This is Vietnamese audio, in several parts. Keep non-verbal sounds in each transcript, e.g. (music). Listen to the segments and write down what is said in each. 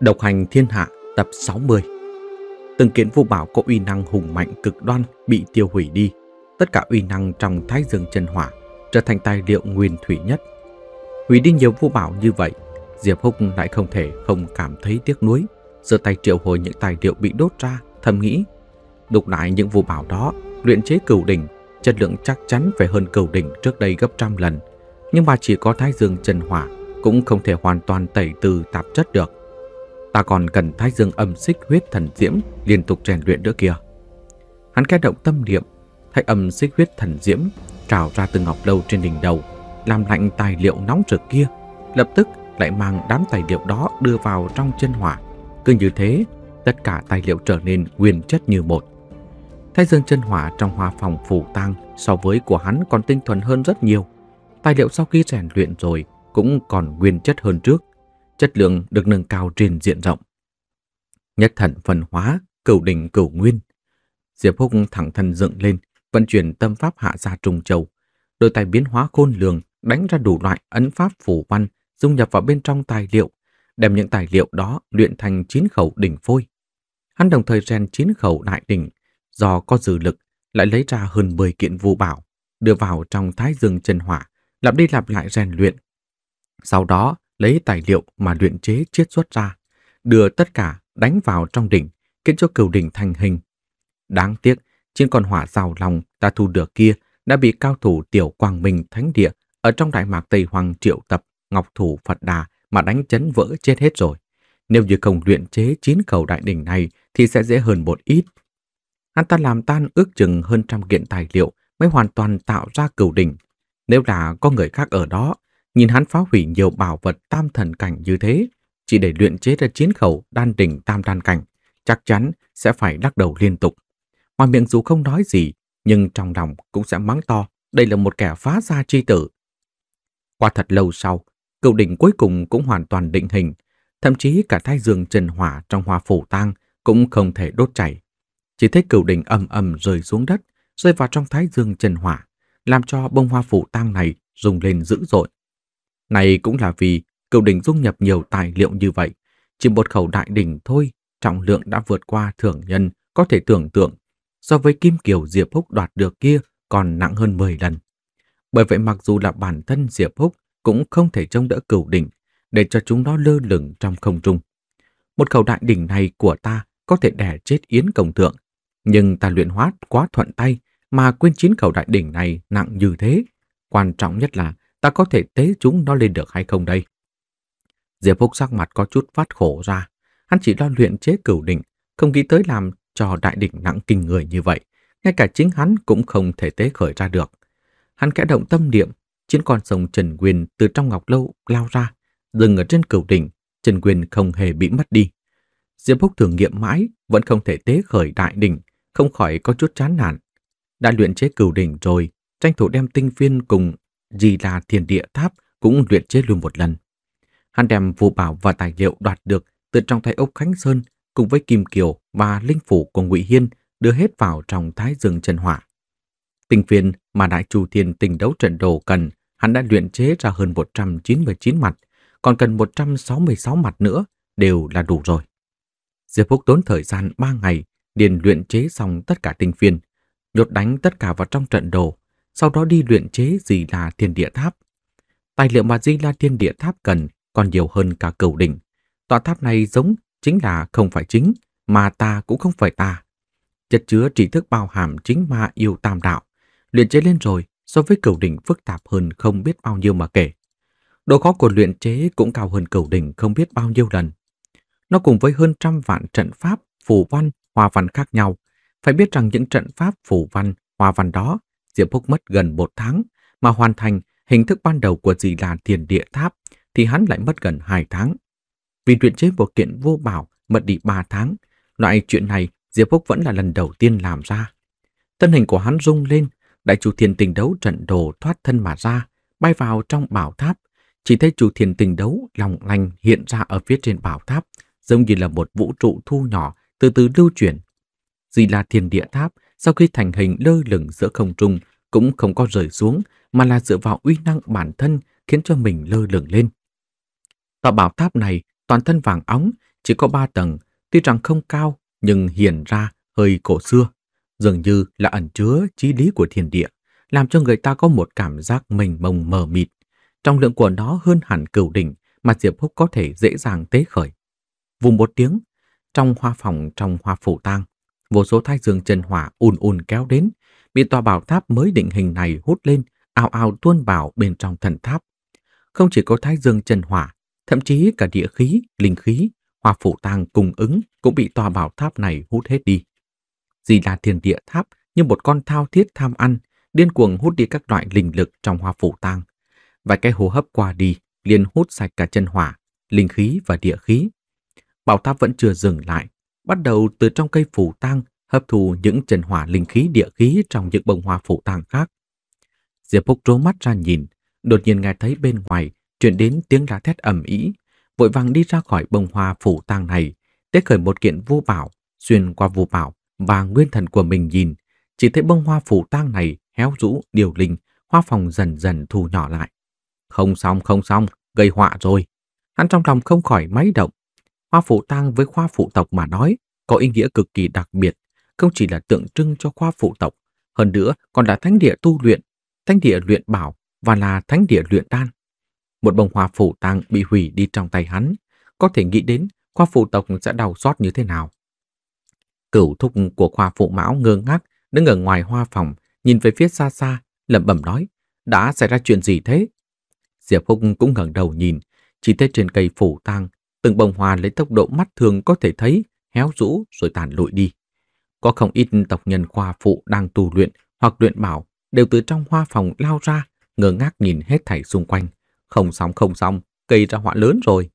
Độc hành thiên hạ tập 60 Từng kiện vô bảo có uy năng hùng mạnh cực đoan bị tiêu hủy đi. Tất cả uy năng trong thái dương chân hỏa trở thành tài liệu nguyên thủy nhất. Hủy đi nhiều vô bảo như vậy, Diệp Húc lại không thể không cảm thấy tiếc nuối. giơ tay triệu hồi những tài liệu bị đốt ra, thầm nghĩ. Đục lại những vô bảo đó, luyện chế cửu đỉnh, chất lượng chắc chắn phải hơn cửu đỉnh trước đây gấp trăm lần. Nhưng mà chỉ có thái dương chân hỏa cũng không thể hoàn toàn tẩy từ tạp chất được ta còn cần thái dương âm xích huyết thần diễm liên tục rèn luyện nữa kia. Hắn khẽ động tâm niệm, thái âm xích huyết thần diễm trào ra từ ngọc lâu trên đỉnh đầu, làm lạnh tài liệu nóng rực kia, lập tức lại mang đám tài liệu đó đưa vào trong chân hỏa. Cứ như thế, tất cả tài liệu trở nên nguyên chất như một. Thái dương chân hỏa trong hoa phòng phủ tang so với của hắn còn tinh thuần hơn rất nhiều. Tài liệu sau khi rèn luyện rồi cũng còn nguyên chất hơn trước chất lượng được nâng cao trên diện rộng. Nhất thần phân hóa, cửu đỉnh cửu nguyên. Diệp Húc thẳng thân dựng lên, vận chuyển tâm pháp hạ ra trùng Châu. Đôi tay biến hóa khôn lường, đánh ra đủ loại ấn pháp phủ văn, dung nhập vào bên trong tài liệu, đem những tài liệu đó luyện thành chín khẩu đỉnh phôi. Hắn đồng thời rèn chín khẩu đại đỉnh, do có dư lực, lại lấy ra hơn 10 kiện vũ bảo, đưa vào trong thái dương chân hỏa, lặp đi lặp lại rèn luyện. Sau đó, lấy tài liệu mà luyện chế chiết xuất ra, đưa tất cả đánh vào trong đỉnh, khiến cho cừu đỉnh thành hình. Đáng tiếc, trên con hỏa rào lòng ta thu được kia đã bị cao thủ tiểu quang minh thánh địa ở trong đại mạc Tây Hoàng triệu tập ngọc thủ Phật Đà mà đánh chấn vỡ chết hết rồi. Nếu như không luyện chế chín cầu đại đỉnh này thì sẽ dễ hơn một ít. Hắn ta làm tan ước chừng hơn trăm kiện tài liệu mới hoàn toàn tạo ra cửu đỉnh. Nếu là có người khác ở đó nhìn hắn phá hủy nhiều bảo vật tam thần cảnh như thế, chỉ để luyện chế ra chiến khẩu đan đỉnh tam đan cảnh, chắc chắn sẽ phải đắc đầu liên tục. Ngoài miệng dù không nói gì, nhưng trong lòng cũng sẽ mắng to, đây là một kẻ phá gia chi tử. Qua thật lâu sau, cựu đỉnh cuối cùng cũng hoàn toàn định hình, thậm chí cả thái dương trần hỏa trong hoa phủ tang cũng không thể đốt chảy. Chỉ thấy cựu đỉnh ầm ầm rơi xuống đất, rơi vào trong thái dương trần hỏa, làm cho bông hoa phủ tang này rung lên dữ dội, này cũng là vì cửu đỉnh dung nhập nhiều tài liệu như vậy. Chỉ một khẩu đại đỉnh thôi, trọng lượng đã vượt qua thường nhân, có thể tưởng tượng. So với kim kiều Diệp Húc đoạt được kia còn nặng hơn 10 lần. Bởi vậy mặc dù là bản thân Diệp Húc cũng không thể trông đỡ cửu đỉnh để cho chúng nó lơ lửng trong không trung. Một khẩu đại đỉnh này của ta có thể đẻ chết yến cổng thượng, nhưng ta luyện hóa quá thuận tay mà quên chín khẩu đại đỉnh này nặng như thế. Quan trọng nhất là ta có thể tế chúng nó lên được hay không đây? Diệp Phúc sắc mặt có chút phát khổ ra, hắn chỉ lo luyện chế cửu đỉnh, không nghĩ tới làm cho đại đỉnh nặng kinh người như vậy, ngay cả chính hắn cũng không thể tế khởi ra được. Hắn kẽ động tâm niệm, chiến con sông Trần Quyền từ trong ngọc lâu lao ra, dừng ở trên cửu đỉnh, Trần Quyền không hề bị mất đi. Diệp Phúc thử nghiệm mãi, vẫn không thể tế khởi đại đỉnh, không khỏi có chút chán nản. Đã luyện chế cửu đỉnh rồi, tranh thủ đem tinh viên cùng gì là thiền địa tháp cũng luyện chế luôn một lần. Hắn đem vụ bảo và tài liệu đoạt được từ trong tay ốc Khánh Sơn cùng với Kim Kiều và linh phủ của Ngụy Hiên đưa hết vào trong thái dương chân hỏa. Tinh phiên mà đại chủ thiên tình đấu trận đồ cần, hắn đã luyện chế ra hơn 199 mặt, còn cần 166 mặt nữa đều là đủ rồi. Diệp Phúc tốn thời gian 3 ngày điền luyện chế xong tất cả tinh phiên, nhốt đánh tất cả vào trong trận đồ sau đó đi luyện chế gì là thiên địa tháp. Tài liệu mà Di La Thiên Địa Tháp cần còn nhiều hơn cả cầu đỉnh. Tòa tháp này giống chính là không phải chính, mà ta cũng không phải ta. Chất chứa trí thức bao hàm chính ma yêu tam đạo. Luyện chế lên rồi, so với cầu đỉnh phức tạp hơn không biết bao nhiêu mà kể. Độ khó của luyện chế cũng cao hơn cầu đỉnh không biết bao nhiêu lần. Nó cùng với hơn trăm vạn trận pháp, phù văn, hòa văn khác nhau. Phải biết rằng những trận pháp, phù văn, hòa văn đó Diệp Phúc mất gần một tháng, mà hoàn thành hình thức ban đầu của dì là thiền địa tháp thì hắn lại mất gần hai tháng. Vì chuyện chế một kiện vô bảo mất đi ba tháng, loại chuyện này Diệp Phúc vẫn là lần đầu tiên làm ra. Thân hình của hắn rung lên, đại chủ thiền tình đấu trận đồ thoát thân mà ra, bay vào trong bảo tháp. Chỉ thấy chủ thiền tình đấu lòng lành hiện ra ở phía trên bảo tháp, giống như là một vũ trụ thu nhỏ từ từ lưu chuyển. Dì là thiền địa tháp sau khi thành hình lơ lửng giữa không trung cũng không có rời xuống mà là dựa vào uy năng bản thân khiến cho mình lơ lửng lên. Tòa bảo tháp này toàn thân vàng óng, chỉ có ba tầng, tuy rằng không cao nhưng hiển ra hơi cổ xưa, dường như là ẩn chứa trí lý của thiên địa, làm cho người ta có một cảm giác mênh mông mờ mịt. Trong lượng của nó hơn hẳn cửu đỉnh mà Diệp Húc có thể dễ dàng tế khởi. Vùng một tiếng, trong hoa phòng trong hoa phủ tang, vô số thái dương chân hỏa ùn ùn kéo đến, bị tòa bảo tháp mới định hình này hút lên, ao ao tuôn vào bên trong thần tháp. Không chỉ có thái dương chân hỏa, thậm chí cả địa khí, linh khí, hỏa phủ tang cùng ứng cũng bị tòa bảo tháp này hút hết đi. Di là thiên địa tháp như một con thao thiết tham ăn, điên cuồng hút đi các loại linh lực trong hoa phủ tang. Vài cái hô hấp qua đi, liền hút sạch cả chân hỏa, linh khí và địa khí. Bảo tháp vẫn chưa dừng lại, bắt đầu từ trong cây phủ tăng hấp thụ những trần hỏa linh khí địa khí trong những bông hoa phủ tăng khác. Diệp Phúc trố mắt ra nhìn, đột nhiên nghe thấy bên ngoài truyền đến tiếng lá thét ầm ĩ, vội vàng đi ra khỏi bông hoa phủ tăng này, tế khởi một kiện vô bảo, xuyên qua vô bảo và nguyên thần của mình nhìn, chỉ thấy bông hoa phủ tăng này héo rũ, điều linh, hoa phòng dần dần thu nhỏ lại. Không xong, không xong, gây họa rồi. Hắn trong lòng không khỏi máy động, Hoa phủ tang với khoa phụ tộc mà nói có ý nghĩa cực kỳ đặc biệt, không chỉ là tượng trưng cho khoa phụ tộc, hơn nữa còn là thánh địa tu luyện, thánh địa luyện bảo và là thánh địa luyện đan. Một bông hoa phủ tang bị hủy đi trong tay hắn, có thể nghĩ đến khoa phụ tộc sẽ đau xót như thế nào. Cửu thúc của khoa phụ mão ngơ ngác đứng ở ngoài hoa phòng, nhìn về phía xa xa, lẩm bẩm nói, đã xảy ra chuyện gì thế? Diệp Phúc cũng ngẩng đầu nhìn, chỉ thấy trên cây phủ tang từng bông hoa lấy tốc độ mắt thường có thể thấy, héo rũ rồi tàn lụi đi. Có không ít tộc nhân khoa phụ đang tu luyện hoặc luyện bảo đều từ trong hoa phòng lao ra, ngơ ngác nhìn hết thảy xung quanh. Không xong không xong, gây ra họa lớn rồi.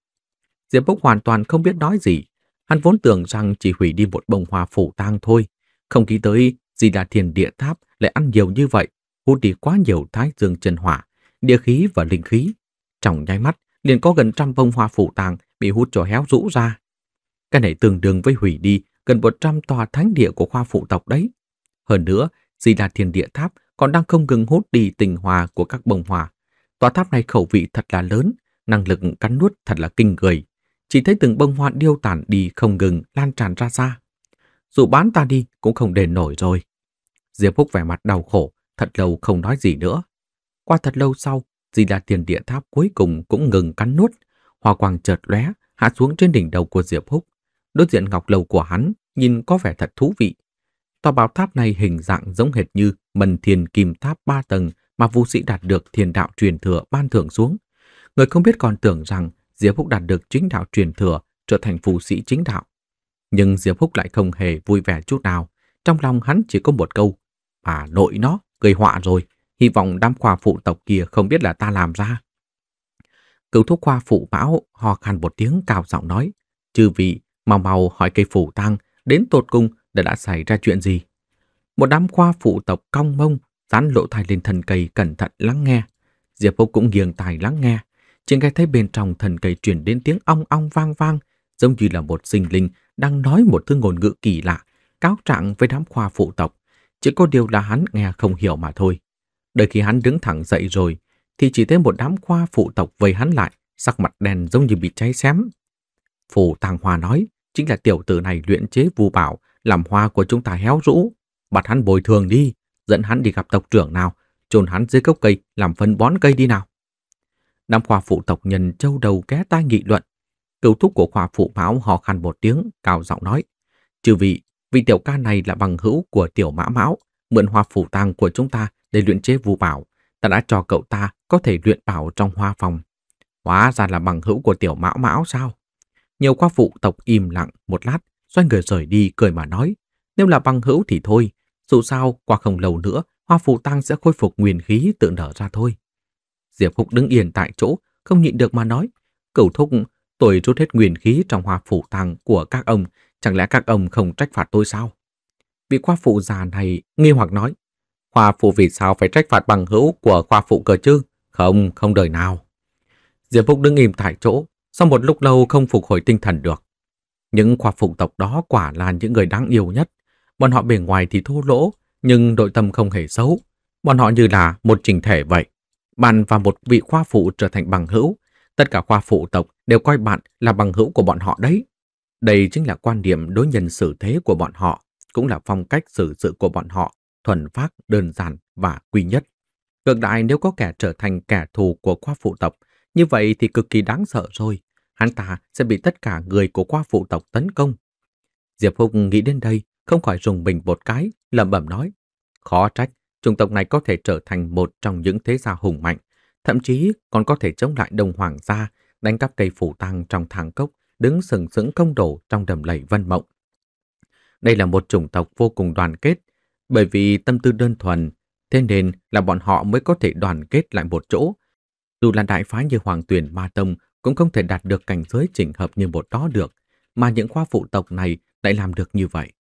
Diệp Bốc hoàn toàn không biết nói gì. Hắn vốn tưởng rằng chỉ hủy đi một bông hoa phủ tang thôi. Không nghĩ tới gì là thiền địa tháp lại ăn nhiều như vậy, hút đi quá nhiều thái dương chân hỏa, địa khí và linh khí. Trong nháy mắt, liền có gần trăm bông hoa phủ tàng bị hút cho héo rũ ra. Cái này tương đương với hủy đi gần một trăm tòa thánh địa của khoa phụ tộc đấy. Hơn nữa, Di Đà Thiên Địa Tháp còn đang không ngừng hút đi tình hòa của các bông hoa, Tòa tháp này khẩu vị thật là lớn, năng lực cắn nuốt thật là kinh người. Chỉ thấy từng bông hoa điêu tản đi không ngừng lan tràn ra xa. Dù bán ta đi cũng không đền nổi rồi. Diệp Phúc vẻ mặt đau khổ, thật lâu không nói gì nữa. Qua thật lâu sau, Di La Tiền Địa Tháp cuối cùng cũng ngừng cắn nuốt, hòa quang chợt lóe hạ xuống trên đỉnh đầu của Diệp Húc. Đối diện ngọc lầu của hắn nhìn có vẻ thật thú vị. Tòa bảo tháp này hình dạng giống hệt như mần thiền kim tháp ba tầng mà vũ sĩ đạt được thiền đạo truyền thừa ban thưởng xuống. Người không biết còn tưởng rằng Diệp Húc đạt được chính đạo truyền thừa trở thành phù sĩ chính đạo. Nhưng Diệp Húc lại không hề vui vẻ chút nào. Trong lòng hắn chỉ có một câu, à nội nó, gây họa rồi hy vọng đám khoa phụ tộc kia không biết là ta làm ra. Cựu thuốc khoa phụ bão ho khan một tiếng cao giọng nói, chư vị mau mau hỏi cây phủ tăng đến tột cùng đã đã xảy ra chuyện gì. Một đám khoa phụ tộc cong mông dán lỗ tai lên thần cây cẩn thận lắng nghe. Diệp Phúc cũng nghiêng tai lắng nghe, chỉ nghe thấy bên trong thần cây truyền đến tiếng ong ong vang vang, giống như là một sinh linh đang nói một thứ ngôn ngữ kỳ lạ, cáo trạng với đám khoa phụ tộc. Chỉ có điều là hắn nghe không hiểu mà thôi. Đợi khi hắn đứng thẳng dậy rồi, thì chỉ thấy một đám khoa phụ tộc vây hắn lại, sắc mặt đen giống như bị cháy xém. Phù Tàng Hòa nói, chính là tiểu tử này luyện chế vu bảo, làm hoa của chúng ta héo rũ. Bắt hắn bồi thường đi, dẫn hắn đi gặp tộc trưởng nào, chôn hắn dưới gốc cây, làm phân bón cây đi nào. Đám khoa phụ tộc nhân châu đầu ké tai nghị luận. Cựu thúc của khoa phụ báo hò khăn một tiếng, cao giọng nói. Chư vị, vị tiểu ca này là bằng hữu của tiểu mã mão, mượn hoa phủ tàng của chúng ta để luyện chế vũ bảo, ta đã cho cậu ta có thể luyện bảo trong hoa phòng. Hóa ra là bằng hữu của tiểu mão mão sao? Nhiều qua phụ tộc im lặng một lát, xoay người rời đi cười mà nói. Nếu là bằng hữu thì thôi, dù sao qua không lâu nữa, hoa phù tăng sẽ khôi phục nguyên khí tự nở ra thôi. Diệp Phục đứng yên tại chỗ, không nhịn được mà nói. Cửu thúc, tôi rút hết nguyên khí trong hoa phủ tăng của các ông, chẳng lẽ các ông không trách phạt tôi sao? Vị qua phụ già này nghi hoặc nói. Khoa phụ vì sao phải trách phạt bằng hữu của khoa phụ cơ chứ? Không, không đời nào. Diệp Phúc đứng im tại chỗ, sau một lúc lâu không phục hồi tinh thần được. Những khoa phụ tộc đó quả là những người đáng yêu nhất. Bọn họ bề ngoài thì thô lỗ, nhưng nội tâm không hề xấu. Bọn họ như là một trình thể vậy. Bạn và một vị khoa phụ trở thành bằng hữu. Tất cả khoa phụ tộc đều coi bạn là bằng hữu của bọn họ đấy. Đây chính là quan điểm đối nhân xử thế của bọn họ, cũng là phong cách xử sự của bọn họ thuần phác, đơn giản và quy nhất. Cực đại nếu có kẻ trở thành kẻ thù của khoa phụ tộc, như vậy thì cực kỳ đáng sợ rồi. Hắn ta sẽ bị tất cả người của khoa phụ tộc tấn công. Diệp Phúc nghĩ đến đây, không khỏi dùng mình một cái, lẩm bẩm nói. Khó trách, chủng tộc này có thể trở thành một trong những thế gia hùng mạnh, thậm chí còn có thể chống lại đồng hoàng gia, đánh cắp cây phủ tăng trong thang cốc, đứng sừng sững không đổ trong đầm lầy vân mộng. Đây là một chủng tộc vô cùng đoàn kết, bởi vì tâm tư đơn thuần, thế nên là bọn họ mới có thể đoàn kết lại một chỗ. Dù là đại phái như Hoàng Tuyền Ma Tông cũng không thể đạt được cảnh giới chỉnh hợp như một đó được, mà những khoa phụ tộc này lại làm được như vậy.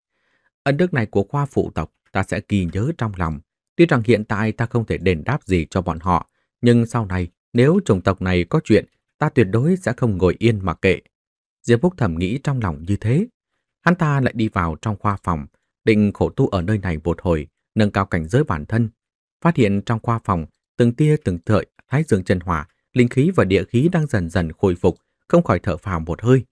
Ấn đức này của khoa phụ tộc ta sẽ ghi nhớ trong lòng. Tuy rằng hiện tại ta không thể đền đáp gì cho bọn họ, nhưng sau này nếu chủng tộc này có chuyện, ta tuyệt đối sẽ không ngồi yên mà kệ. Diệp Phúc thầm nghĩ trong lòng như thế. Hắn ta lại đi vào trong khoa phòng, Định khổ tu ở nơi này một hồi, nâng cao cảnh giới bản thân. Phát hiện trong khoa phòng, từng tia từng sợi thái dương chân hỏa, linh khí và địa khí đang dần dần khôi phục, không khỏi thở phào một hơi.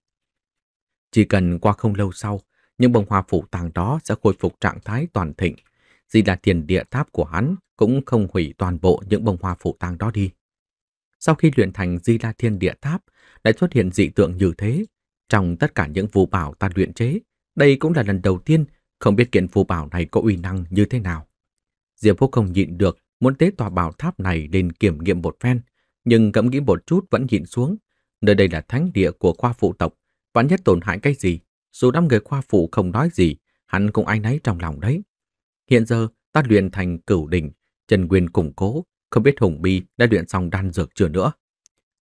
Chỉ cần qua không lâu sau, những bông hoa phủ tàng đó sẽ khôi phục trạng thái toàn thịnh. Gì là tiền địa tháp của hắn cũng không hủy toàn bộ những bông hoa phủ tàng đó đi. Sau khi luyện thành Di La Thiên Địa Tháp, lại xuất hiện dị tượng như thế. Trong tất cả những vụ bảo ta luyện chế, đây cũng là lần đầu tiên không biết kiện phù bảo này có uy năng như thế nào. Diệp Phúc không nhịn được, muốn tế tòa bảo tháp này lên kiểm nghiệm một phen, nhưng ngẫm nghĩ một chút vẫn nhịn xuống. Nơi đây là thánh địa của khoa phụ tộc, vẫn nhất tổn hại cái gì, dù đám người khoa phụ không nói gì, hắn cũng ai nấy trong lòng đấy. Hiện giờ, ta luyện thành cửu đỉnh, Trần Nguyên củng cố, không biết Hùng Bi đã luyện xong đan dược chưa nữa.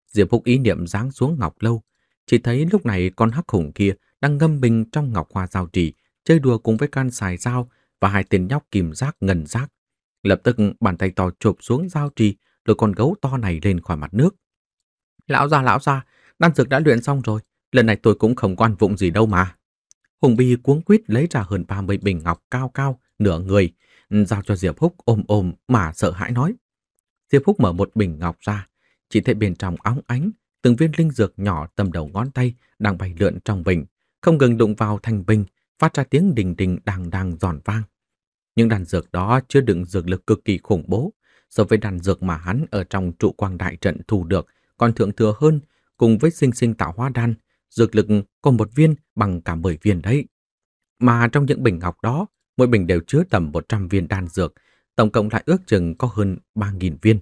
Diệp Phúc ý niệm giáng xuống Ngọc Lâu, chỉ thấy lúc này con hắc hùng kia đang ngâm mình trong Ngọc Hoa Giao Trì, chơi đùa cùng với can xài dao và hai tên nhóc kìm rác ngần rác. Lập tức bàn tay to chụp xuống dao trì rồi con gấu to này lên khỏi mặt nước. Lão ra lão ra, đan dược đã luyện xong rồi, lần này tôi cũng không quan vụng gì đâu mà. Hùng Bi cuống quýt lấy ra hơn 30 bình ngọc cao cao, nửa người, giao cho Diệp Húc ôm ôm mà sợ hãi nói. Diệp Húc mở một bình ngọc ra, chỉ thấy bên trong óng ánh, từng viên linh dược nhỏ tầm đầu ngón tay đang bay lượn trong bình, không ngừng đụng vào thành bình, phát ra tiếng đình đình đàng đàng giòn vang. Những đàn dược đó chưa đựng dược lực cực kỳ khủng bố, so với đàn dược mà hắn ở trong trụ quang đại trận thu được còn thượng thừa hơn cùng với sinh sinh tạo hoa đan, dược lực còn một viên bằng cả mười viên đấy. Mà trong những bình ngọc đó, mỗi bình đều chứa tầm 100 viên đan dược, tổng cộng lại ước chừng có hơn 3.000 viên.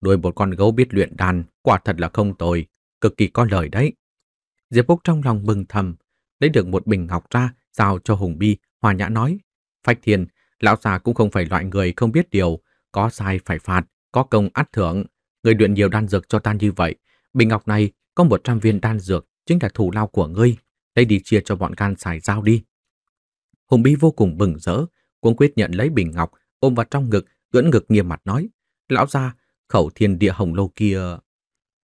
Đuôi một con gấu biết luyện đàn, quả thật là không tồi, cực kỳ có lời đấy. Diệp Phúc trong lòng mừng thầm, lấy được một bình ngọc ra Giao cho Hùng Bi, Hòa Nhã nói. Phách Thiên, lão già cũng không phải loại người không biết điều, có sai phải phạt, có công át thưởng. Người luyện nhiều đan dược cho ta như vậy. Bình ngọc này có 100 viên đan dược, chính là thủ lao của ngươi. đây đi chia cho bọn can xài giao đi. Hùng Bi vô cùng bừng rỡ, cuống quyết nhận lấy bình ngọc, ôm vào trong ngực, ưỡn ngực nghiêm mặt nói. Lão gia, khẩu thiên địa hồng lô kia...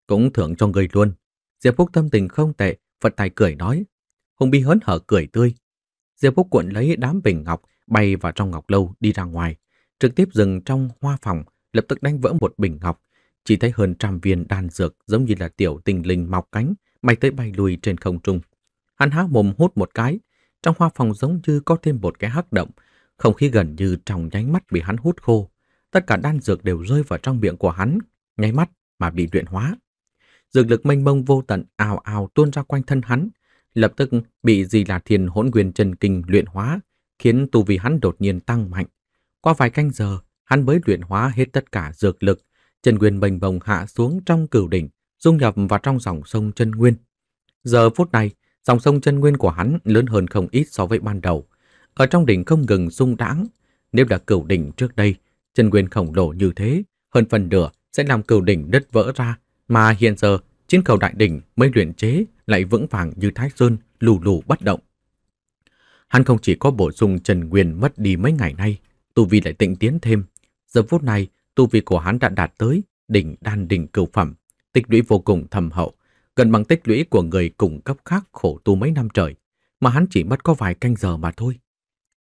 Cũng thưởng cho người luôn. Diệp Phúc tâm tình không tệ, Phật Tài cười nói. Hùng Bi hớn hở cười tươi, Diệp Phúc cuộn lấy đám bình ngọc, bay vào trong ngọc lâu đi ra ngoài, trực tiếp dừng trong hoa phòng, lập tức đánh vỡ một bình ngọc. Chỉ thấy hơn trăm viên đan dược giống như là tiểu tình linh mọc cánh, bay tới bay lùi trên không trung. Hắn há mồm hút một cái, trong hoa phòng giống như có thêm một cái hắc động, không khí gần như trong nháy mắt bị hắn hút khô. Tất cả đan dược đều rơi vào trong miệng của hắn, nháy mắt mà bị luyện hóa. Dược lực mênh mông vô tận ào ào tuôn ra quanh thân hắn, lập tức bị Di Là Thiên Hỗn quyền Chân Kinh luyện hóa, khiến tu vi hắn đột nhiên tăng mạnh. Qua vài canh giờ, hắn mới luyện hóa hết tất cả dược lực, chân nguyên bình bồng hạ xuống trong cửu đỉnh, dung nhập vào trong dòng sông chân nguyên. Giờ phút này, dòng sông chân nguyên của hắn lớn hơn không ít so với ban đầu. Ở trong đỉnh không ngừng rung đãng, nếu là cửu đỉnh trước đây, chân nguyên khổng lồ như thế, hơn phần nửa sẽ làm cửu đỉnh đất vỡ ra, mà hiện giờ Chiến khẩu đại đỉnh mới luyện chế lại vững vàng như Thái Sơn, lù lù bất động. Hắn không chỉ có bổ sung Trần Nguyên mất đi mấy ngày nay, tu vi lại tịnh tiến thêm. Giờ phút này, tu vi của hắn đã đạt tới đỉnh đan đỉnh cửu phẩm, tích lũy vô cùng thầm hậu, gần bằng tích lũy của người cùng cấp khác khổ tu mấy năm trời, mà hắn chỉ mất có vài canh giờ mà thôi.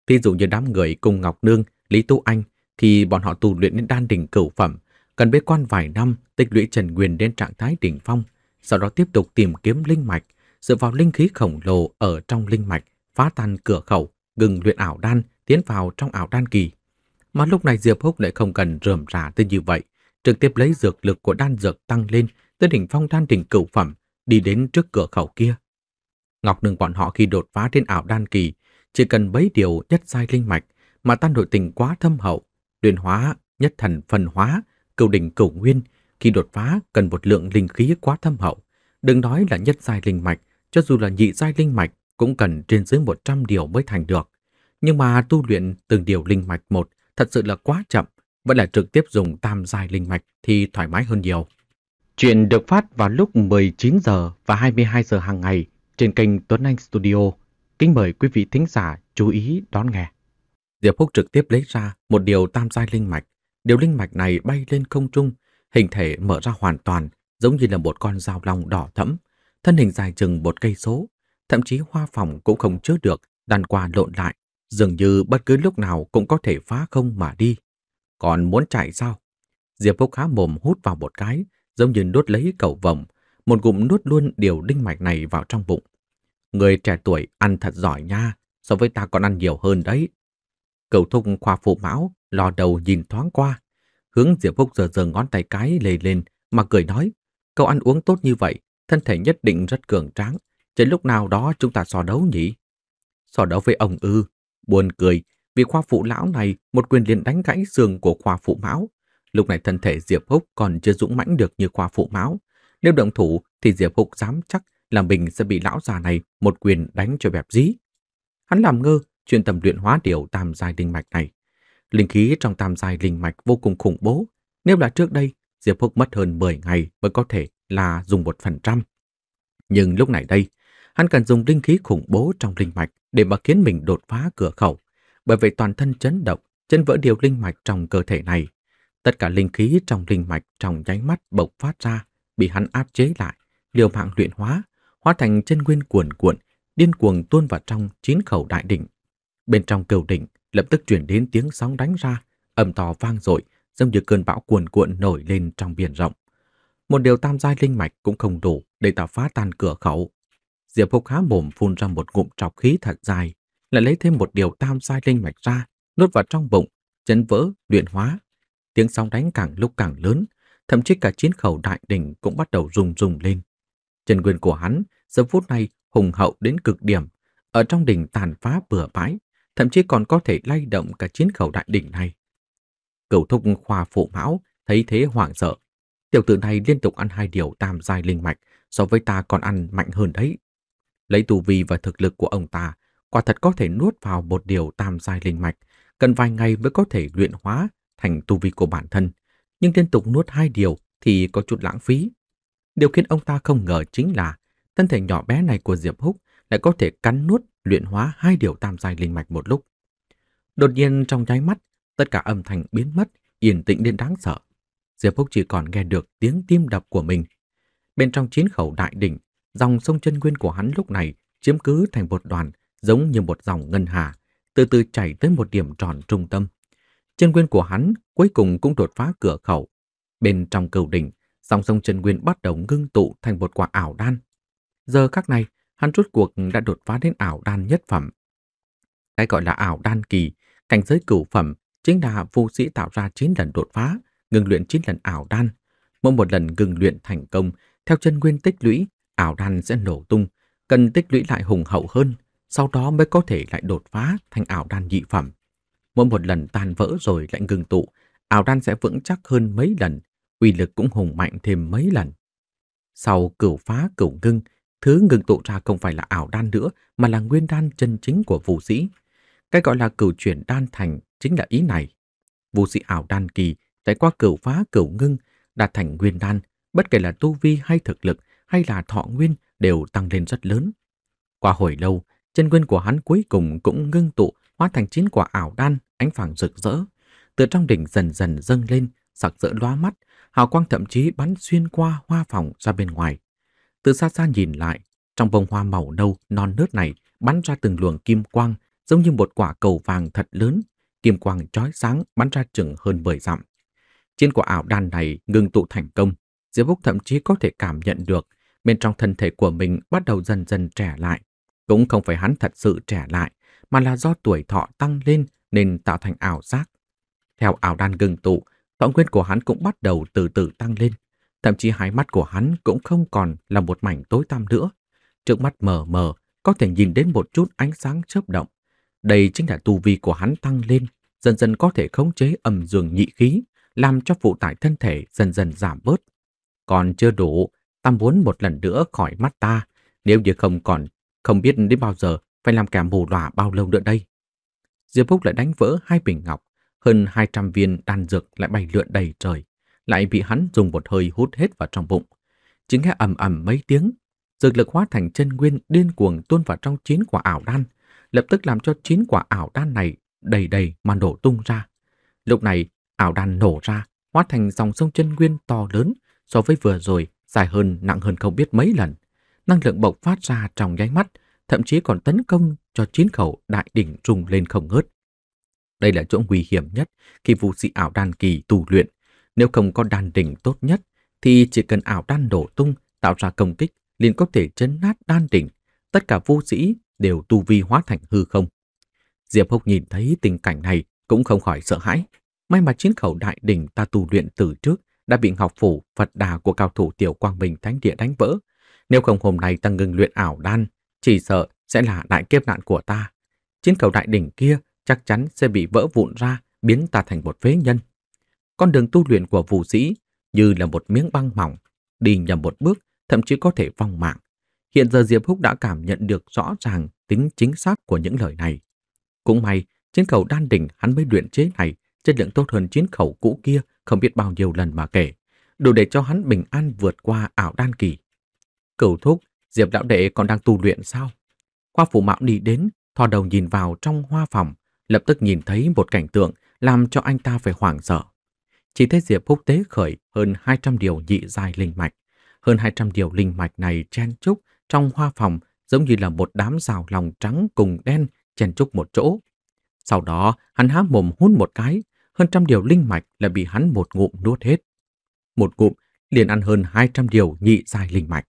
Thí dụ như đám người cùng Ngọc Nương, Lý Tu Anh, thì bọn họ tu luyện đến đan đỉnh cửu phẩm, cần bế quan vài năm tích lũy Trần Nguyên đến trạng thái đỉnh phong, sau đó tiếp tục tìm kiếm linh mạch, dựa vào linh khí khổng lồ ở trong linh mạch, phá tan cửa khẩu, ngừng luyện ảo đan, tiến vào trong ảo đan kỳ. Mà lúc này Diệp Húc lại không cần rườm rà tới như vậy, trực tiếp lấy dược lực của đan dược tăng lên tới đỉnh phong đan đỉnh cửu phẩm, đi đến trước cửa khẩu kia. Ngọc Nương bọn họ khi đột phá trên ảo đan kỳ, chỉ cần bấy điều nhất sai linh mạch mà tan nội tình quá thâm hậu, luyện hóa, nhất thần phần hóa, cửu đỉnh cửu nguyên, khi đột phá cần một lượng linh khí quá thâm hậu, đừng nói là nhất giai linh mạch, cho dù là nhị giai linh mạch cũng cần trên dưới 100 điều mới thành được. Nhưng mà tu luyện từng điều linh mạch một thật sự là quá chậm, vẫn là trực tiếp dùng tam giai linh mạch thì thoải mái hơn nhiều. Chuyện được phát vào lúc 19 giờ và 22 giờ hàng ngày trên kênh Tuấn Anh Studio. Kính mời quý vị thính giả chú ý đón nghe. Diệp Phúc trực tiếp lấy ra một điều tam giai linh mạch. Điều linh mạch này bay lên không trung, hình thể mở ra hoàn toàn, giống như là một con dao long đỏ thẫm, thân hình dài chừng một cây số, thậm chí hoa phòng cũng không chứa được, đàn qua lộn lại, dường như bất cứ lúc nào cũng có thể phá không mà đi. Còn muốn chạy sao? Diệp Phúc há mồm hút vào một cái, giống như nuốt lấy cầu vồng, một gụm nuốt luôn điều đinh mạch này vào trong bụng. Người trẻ tuổi ăn thật giỏi nha, so với ta còn ăn nhiều hơn đấy. Cầu thúc khoa phụ mão, lò đầu nhìn thoáng qua, Hướng Diệp Phúc giờ giờ ngón tay cái lề lên mà cười nói, cậu ăn uống tốt như vậy, thân thể nhất định rất cường tráng, đến lúc nào đó chúng ta so đấu nhỉ? So đấu với ông ư, buồn cười, vì khoa phụ lão này một quyền liền đánh gãy xương của khoa phụ mão. Lúc này thân thể Diệp Húc còn chưa dũng mãnh được như khoa phụ mão. Nếu động thủ thì Diệp Húc dám chắc là mình sẽ bị lão già này một quyền đánh cho bẹp dí. Hắn làm ngơ, chuyên tầm luyện hóa điều tam giai đinh mạch này. Linh khí trong tam giai linh mạch vô cùng khủng bố. Nếu là trước đây, Diệp Phúc mất hơn 10 ngày mới có thể là dùng một phần trăm, Nhưng lúc này đây, hắn cần dùng linh khí khủng bố trong linh mạch để mà khiến mình đột phá cửa khẩu. Bởi vậy toàn thân chấn động, chân vỡ điều linh mạch trong cơ thể này. Tất cả linh khí trong linh mạch trong nháy mắt bộc phát ra, bị hắn áp chế lại, liều mạng luyện hóa, hóa thành chân nguyên cuồn cuộn, điên cuồng tuôn vào trong chín khẩu đại đỉnh. Bên trong cầu đỉnh, lập tức chuyển đến tiếng sóng đánh ra, ầm to vang dội, giống như cơn bão cuồn cuộn nổi lên trong biển rộng. Một điều tam giai linh mạch cũng không đủ để ta phá tan cửa khẩu. Diệp Húc há mồm phun ra một ngụm trọc khí thật dài, lại lấy thêm một điều tam giai linh mạch ra, nuốt vào trong bụng, chấn vỡ, luyện hóa. Tiếng sóng đánh càng lúc càng lớn, thậm chí cả chiến khẩu đại đỉnh cũng bắt đầu rung rung lên. chân quyền của hắn giờ phút này hùng hậu đến cực điểm, ở trong đỉnh tàn phá bừa bãi, thậm chí còn có thể lay động cả chiến khẩu đại đỉnh này. Cầu thúc khoa phụ mão, thấy thế hoảng sợ. Tiểu tử này liên tục ăn hai điều tam dài linh mạch, so với ta còn ăn mạnh hơn đấy. Lấy tù vi và thực lực của ông ta, quả thật có thể nuốt vào một điều tam dài linh mạch, cần vài ngày mới có thể luyện hóa thành tu vi của bản thân. Nhưng liên tục nuốt hai điều thì có chút lãng phí. Điều khiến ông ta không ngờ chính là thân thể nhỏ bé này của Diệp Húc lại có thể cắn nuốt luyện hóa hai điều tam giai linh mạch một lúc. Đột nhiên trong nháy mắt, tất cả âm thanh biến mất, yên tĩnh đến đáng sợ. Diệp Phúc chỉ còn nghe được tiếng tim đập của mình. Bên trong chiến khẩu đại đỉnh, dòng sông chân nguyên của hắn lúc này chiếm cứ thành một đoàn giống như một dòng ngân hà, từ từ chảy tới một điểm tròn trung tâm. Chân nguyên của hắn cuối cùng cũng đột phá cửa khẩu. Bên trong cầu đỉnh, dòng sông chân nguyên bắt đầu ngưng tụ thành một quả ảo đan. Giờ khắc này, hắn rút cuộc đã đột phá đến ảo đan nhất phẩm. Cái gọi là ảo đan kỳ, cảnh giới cửu phẩm chính là vô sĩ tạo ra 9 lần đột phá, ngừng luyện 9 lần ảo đan. Mỗi một lần ngừng luyện thành công, theo chân nguyên tích lũy, ảo đan sẽ nổ tung, cần tích lũy lại hùng hậu hơn, sau đó mới có thể lại đột phá thành ảo đan nhị phẩm. Mỗi một lần tan vỡ rồi lại ngừng tụ, ảo đan sẽ vững chắc hơn mấy lần, uy lực cũng hùng mạnh thêm mấy lần. Sau cửu phá cửu ngưng, Thứ ngừng tụ ra không phải là ảo đan nữa, mà là nguyên đan chân chính của vũ sĩ. Cái gọi là cửu chuyển đan thành chính là ý này. Vũ sĩ ảo đan kỳ, trải qua cửu phá cửu ngưng, đạt thành nguyên đan, bất kể là tu vi hay thực lực hay là thọ nguyên đều tăng lên rất lớn. Qua hồi lâu, chân nguyên của hắn cuối cùng cũng ngưng tụ hóa thành chín quả ảo đan, ánh vàng rực rỡ. Từ trong đỉnh dần dần dâng lên, sặc rỡ loa mắt, hào quang thậm chí bắn xuyên qua hoa phòng ra bên ngoài. Từ xa xa nhìn lại, trong bông hoa màu nâu non nớt này bắn ra từng luồng kim quang giống như một quả cầu vàng thật lớn. Kim quang trói sáng bắn ra chừng hơn 10 dặm. Trên quả ảo đan này ngừng tụ thành công. Diệp Úc thậm chí có thể cảm nhận được bên trong thân thể của mình bắt đầu dần dần trẻ lại. Cũng không phải hắn thật sự trẻ lại, mà là do tuổi thọ tăng lên nên tạo thành ảo giác. Theo ảo đan ngừng tụ, thọ nguyên của hắn cũng bắt đầu từ từ tăng lên. Thậm chí hai mắt của hắn cũng không còn là một mảnh tối tăm nữa. Trước mắt mờ mờ, có thể nhìn đến một chút ánh sáng chớp động. Đây chính là tu vi của hắn tăng lên, dần dần có thể khống chế âm dương nhị khí, làm cho phụ tải thân thể dần dần giảm bớt. Còn chưa đủ, ta muốn một lần nữa khỏi mắt ta, nếu như không còn, không biết đến bao giờ phải làm kẻ mù lòa bao lâu nữa đây. Diệp Phúc lại đánh vỡ hai bình ngọc, hơn 200 viên đan dược lại bay lượn đầy trời lại bị hắn dùng một hơi hút hết vào trong bụng. Chính nghe ầm ầm mấy tiếng, dược lực hóa thành chân nguyên điên cuồng tuôn vào trong chín quả ảo đan, lập tức làm cho chín quả ảo đan này đầy đầy mà nổ tung ra. Lúc này, ảo đan nổ ra, hóa thành dòng sông chân nguyên to lớn so với vừa rồi, dài hơn, nặng hơn không biết mấy lần. Năng lượng bộc phát ra trong nháy mắt, thậm chí còn tấn công cho chín khẩu đại đỉnh trùng lên không ngớt. Đây là chỗ nguy hiểm nhất khi vụ sĩ ảo đan kỳ tù luyện nếu không có đan đỉnh tốt nhất, thì chỉ cần ảo đan đổ tung, tạo ra công kích, liền có thể chấn nát đan đỉnh. Tất cả vô sĩ đều tu vi hóa thành hư không. Diệp Húc nhìn thấy tình cảnh này cũng không khỏi sợ hãi. May mà chiến khẩu đại đỉnh ta tu luyện từ trước đã bị học phủ Phật đà của cao thủ tiểu quang bình thánh địa đánh vỡ. Nếu không hôm nay ta ngừng luyện ảo đan, chỉ sợ sẽ là đại kiếp nạn của ta. Chiến khẩu đại đỉnh kia chắc chắn sẽ bị vỡ vụn ra, biến ta thành một phế nhân. Con đường tu luyện của vũ sĩ như là một miếng băng mỏng, đi nhầm một bước thậm chí có thể vong mạng. Hiện giờ Diệp Húc đã cảm nhận được rõ ràng tính chính xác của những lời này. Cũng may, chiến khẩu đan đỉnh hắn mới luyện chế này, chất lượng tốt hơn chiến khẩu cũ kia không biết bao nhiêu lần mà kể, đủ để cho hắn bình an vượt qua ảo đan kỳ. Cửu thúc, Diệp đạo đệ còn đang tu luyện sao? qua phủ mạo đi đến, thò đầu nhìn vào trong hoa phòng, lập tức nhìn thấy một cảnh tượng làm cho anh ta phải hoảng sợ chỉ thấy Diệp Phúc tế khởi hơn 200 điều nhị dài linh mạch. Hơn 200 điều linh mạch này chen chúc trong hoa phòng giống như là một đám rào lòng trắng cùng đen chen chúc một chỗ. Sau đó, hắn há mồm hút một cái, hơn trăm điều linh mạch là bị hắn một ngụm nuốt hết. Một ngụm liền ăn hơn 200 điều nhị dài linh mạch.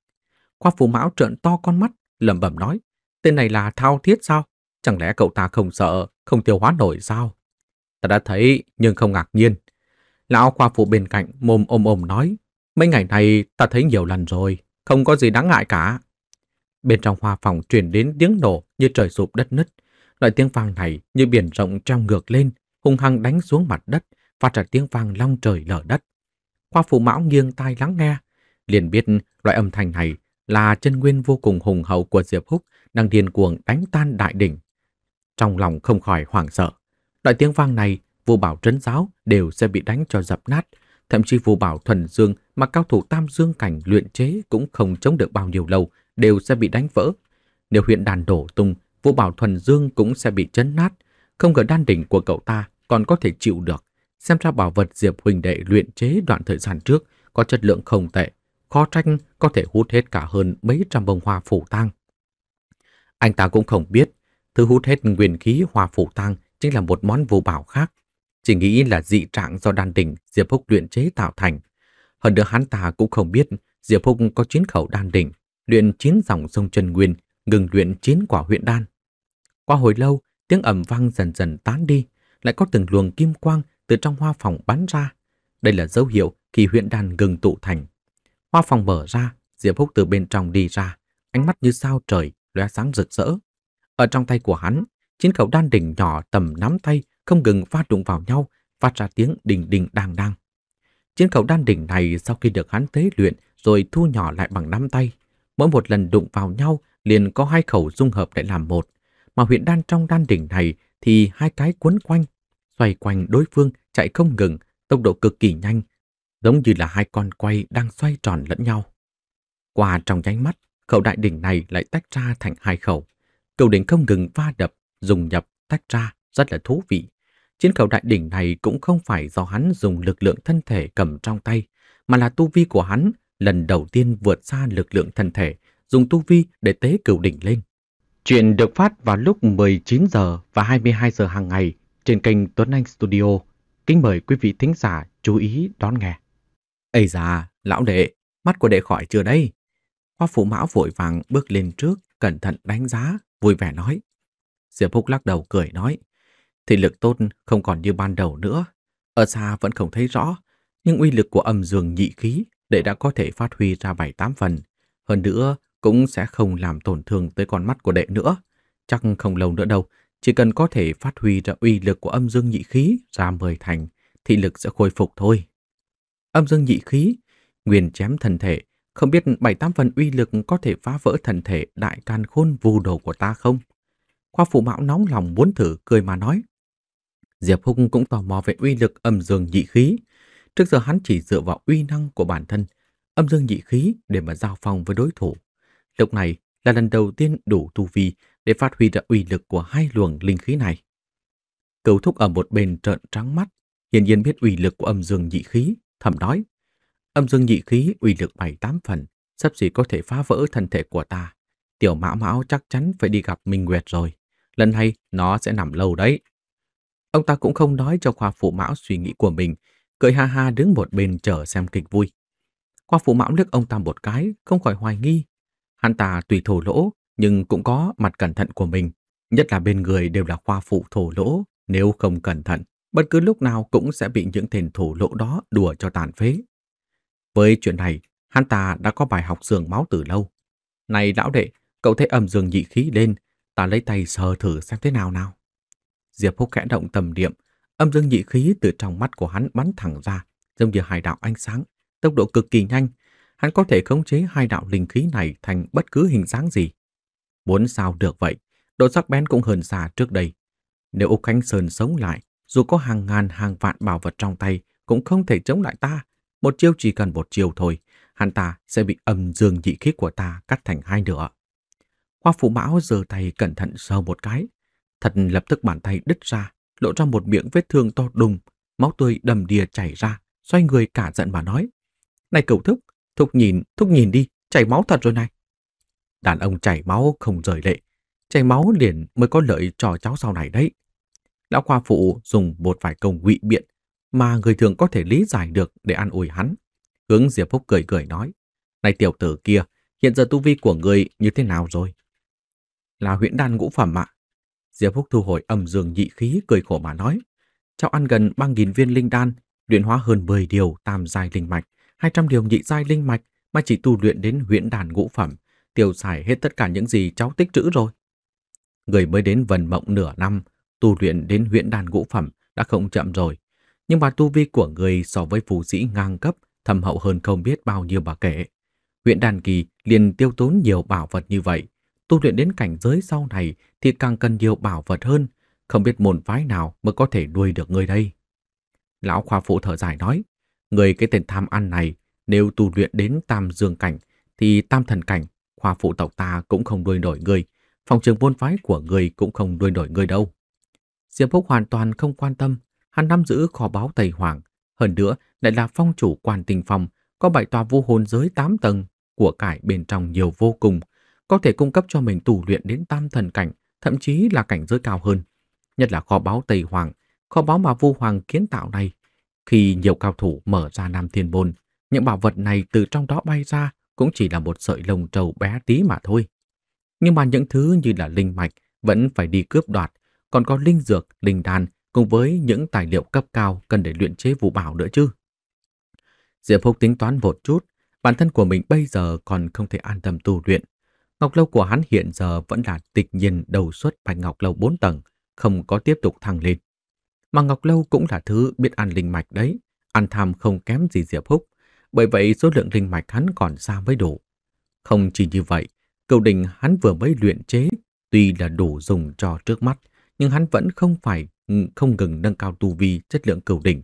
Khoa phù mão trợn to con mắt, lẩm bẩm nói, tên này là thao thiết sao? Chẳng lẽ cậu ta không sợ, không tiêu hóa nổi sao? Ta đã thấy, nhưng không ngạc nhiên. Lão khoa phụ bên cạnh mồm ôm ôm nói, mấy ngày nay ta thấy nhiều lần rồi, không có gì đáng ngại cả. Bên trong hoa phòng truyền đến tiếng nổ như trời sụp đất nứt. Loại tiếng vang này như biển rộng treo ngược lên, hung hăng đánh xuống mặt đất, phát ra tiếng vang long trời lở đất. Khoa phụ mão nghiêng tai lắng nghe, liền biết loại âm thanh này là chân nguyên vô cùng hùng hậu của Diệp Húc đang điên cuồng đánh tan đại đỉnh. Trong lòng không khỏi hoảng sợ. Loại tiếng vang này vô bảo trấn giáo đều sẽ bị đánh cho dập nát. Thậm chí vô bảo thuần dương mà cao thủ tam dương cảnh luyện chế cũng không chống được bao nhiêu lâu, đều sẽ bị đánh vỡ. Nếu huyện đàn đổ tung, vô bảo thuần dương cũng sẽ bị chấn nát. Không ngờ đan đỉnh của cậu ta còn có thể chịu được. Xem ra bảo vật Diệp Huỳnh Đệ luyện chế đoạn thời gian trước có chất lượng không tệ, khó tranh có thể hút hết cả hơn mấy trăm bông hoa phủ tang. Anh ta cũng không biết, thứ hút hết nguyên khí hoa phủ tang chính là một món vô bảo khác chỉ nghĩ là dị trạng do đan đỉnh Diệp Húc luyện chế tạo thành. Hơn nữa hắn ta cũng không biết Diệp Húc có chiến khẩu đan đỉnh, luyện chín dòng sông Trần Nguyên, ngừng luyện chín quả huyện đan. Qua hồi lâu, tiếng ầm vang dần dần tán đi, lại có từng luồng kim quang từ trong hoa phòng bắn ra. Đây là dấu hiệu khi huyện đan ngừng tụ thành. Hoa phòng mở ra, Diệp Húc từ bên trong đi ra, ánh mắt như sao trời, lóe sáng rực rỡ. Ở trong tay của hắn, chiến khẩu đan đỉnh nhỏ tầm nắm tay không ngừng va đụng vào nhau, phát ra tiếng đình đình đàng đang. Chiến khẩu đan đỉnh này sau khi được hắn tế luyện rồi thu nhỏ lại bằng nắm tay, mỗi một lần đụng vào nhau liền có hai khẩu dung hợp để làm một, mà huyện đan trong đan đỉnh này thì hai cái quấn quanh, xoay quanh đối phương chạy không ngừng, tốc độ cực kỳ nhanh, giống như là hai con quay đang xoay tròn lẫn nhau. Qua trong nhánh mắt, khẩu đại đỉnh này lại tách ra thành hai khẩu. Cầu đỉnh không ngừng va đập, dùng nhập, tách ra, rất là thú vị. Chiến khẩu đại đỉnh này cũng không phải do hắn dùng lực lượng thân thể cầm trong tay, mà là tu vi của hắn lần đầu tiên vượt xa lực lượng thân thể, dùng tu vi để tế cửu đỉnh lên. Chuyện được phát vào lúc 19 giờ và 22 giờ hàng ngày trên kênh Tuấn Anh Studio. Kính mời quý vị thính giả chú ý đón nghe. Ây già lão đệ, mắt của đệ khỏi chưa đây? Hoa phụ mão vội vàng bước lên trước, cẩn thận đánh giá, vui vẻ nói. Diệp Phúc lắc đầu cười nói thì lực tốt không còn như ban đầu nữa. Ở xa vẫn không thấy rõ, nhưng uy lực của âm dương nhị khí để đã có thể phát huy ra bảy tám phần. Hơn nữa, cũng sẽ không làm tổn thương tới con mắt của đệ nữa. Chắc không lâu nữa đâu, chỉ cần có thể phát huy ra uy lực của âm dương nhị khí ra mười thành, thị lực sẽ khôi phục thôi. Âm dương nhị khí, nguyên chém thần thể, không biết bảy tám phần uy lực có thể phá vỡ thần thể đại can khôn vù đồ của ta không? Khoa phụ mão nóng lòng muốn thử cười mà nói. Diệp Hùng cũng tò mò về uy lực âm dương nhị khí. Trước giờ hắn chỉ dựa vào uy năng của bản thân, âm dương nhị khí để mà giao phòng với đối thủ. Lúc này là lần đầu tiên đủ tu vi để phát huy ra uy lực của hai luồng linh khí này. Cầu thúc ở một bên trợn trắng mắt, hiển nhiên biết uy lực của âm dương nhị khí, thầm nói. Âm dương nhị khí uy lực bảy tám phần, sắp gì có thể phá vỡ thân thể của ta. Tiểu mã mão chắc chắn phải đi gặp Minh Nguyệt rồi. Lần này nó sẽ nằm lâu đấy. Ông ta cũng không nói cho khoa phụ mão suy nghĩ của mình, cười ha ha đứng một bên chờ xem kịch vui. Khoa phụ mão liếc ông ta một cái, không khỏi hoài nghi. Hắn ta tùy thổ lỗ, nhưng cũng có mặt cẩn thận của mình. Nhất là bên người đều là khoa phụ thổ lỗ, nếu không cẩn thận, bất cứ lúc nào cũng sẽ bị những tên thổ lỗ đó đùa cho tàn phế. Với chuyện này, hắn ta đã có bài học sườn máu từ lâu. Này lão đệ, cậu thấy âm dương nhị khí lên, ta lấy tay sờ thử xem thế nào nào. Diệp Phúc khẽ động tầm điểm, âm dương nhị khí từ trong mắt của hắn bắn thẳng ra, giống như hai đạo ánh sáng, tốc độ cực kỳ nhanh. Hắn có thể khống chế hai đạo linh khí này thành bất cứ hình dáng gì. Muốn sao được vậy, độ sắc bén cũng hơn xa trước đây. Nếu Úc Khánh Sơn sống lại, dù có hàng ngàn hàng vạn bảo vật trong tay, cũng không thể chống lại ta. Một chiêu chỉ cần một chiêu thôi, hắn ta sẽ bị âm dương nhị khí của ta cắt thành hai nửa. Hoa phụ mão giơ tay cẩn thận sờ một cái, Thật lập tức bàn tay đứt ra, lộ ra một miệng vết thương to đùng, máu tươi đầm đìa chảy ra, xoay người cả giận mà nói. Này cậu thúc, thúc nhìn, thúc nhìn đi, chảy máu thật rồi này. Đàn ông chảy máu không rời lệ, chảy máu liền mới có lợi cho cháu sau này đấy. Lão khoa phụ dùng một vài câu ngụy biện mà người thường có thể lý giải được để an ủi hắn. Hướng Diệp Phúc cười cười nói, này tiểu tử kia, hiện giờ tu vi của người như thế nào rồi? Là huyện đan ngũ phẩm ạ. À? Diệp Húc thu hồi âm dương nhị khí cười khổ mà nói. Cháu ăn gần 3.000 viên linh đan, luyện hóa hơn 10 điều tam giai linh mạch, 200 điều nhị giai linh mạch mà chỉ tu luyện đến huyện đàn ngũ phẩm, tiêu xài hết tất cả những gì cháu tích trữ rồi. Người mới đến vần mộng nửa năm, tu luyện đến huyện đàn ngũ phẩm đã không chậm rồi. Nhưng mà tu vi của người so với phù sĩ ngang cấp thâm hậu hơn không biết bao nhiêu bà kể. Huyện đàn kỳ liền tiêu tốn nhiều bảo vật như vậy, tu luyện đến cảnh giới sau này thì càng cần nhiều bảo vật hơn, không biết môn phái nào mới có thể nuôi được người đây. Lão khoa phụ thở dài nói, người cái tên tham ăn này nếu tu luyện đến tam dương cảnh thì tam thần cảnh, khoa phụ tộc ta cũng không nuôi nổi người, phòng trường môn phái của người cũng không nuôi nổi người đâu. Diệp Phúc hoàn toàn không quan tâm, hắn nắm giữ kho báu Tây Hoàng, hơn nữa lại là phong chủ quan tình phòng, có bảy tòa vô hồn giới tám tầng, của cải bên trong nhiều vô cùng, có thể cung cấp cho mình tù luyện đến tam thần cảnh, thậm chí là cảnh giới cao hơn. Nhất là kho báu Tây Hoàng, kho báu mà Vu Hoàng kiến tạo này. Khi nhiều cao thủ mở ra Nam Thiên Môn, những bảo vật này từ trong đó bay ra cũng chỉ là một sợi lông trầu bé tí mà thôi. Nhưng mà những thứ như là linh mạch vẫn phải đi cướp đoạt, còn có linh dược, linh đan cùng với những tài liệu cấp cao cần để luyện chế vũ bảo nữa chứ. Diệp Phúc tính toán một chút, bản thân của mình bây giờ còn không thể an tâm tu luyện, Ngọc lâu của hắn hiện giờ vẫn là tịch nhiên đầu xuất phải ngọc lâu 4 tầng, không có tiếp tục thăng lên. Mà ngọc lâu cũng là thứ biết ăn linh mạch đấy, ăn tham không kém gì Diệp Húc, bởi vậy số lượng linh mạch hắn còn xa mới đủ. Không chỉ như vậy, cầu đình hắn vừa mới luyện chế, tuy là đủ dùng cho trước mắt, nhưng hắn vẫn không phải ừ, không ngừng nâng cao tu vi chất lượng cầu đỉnh.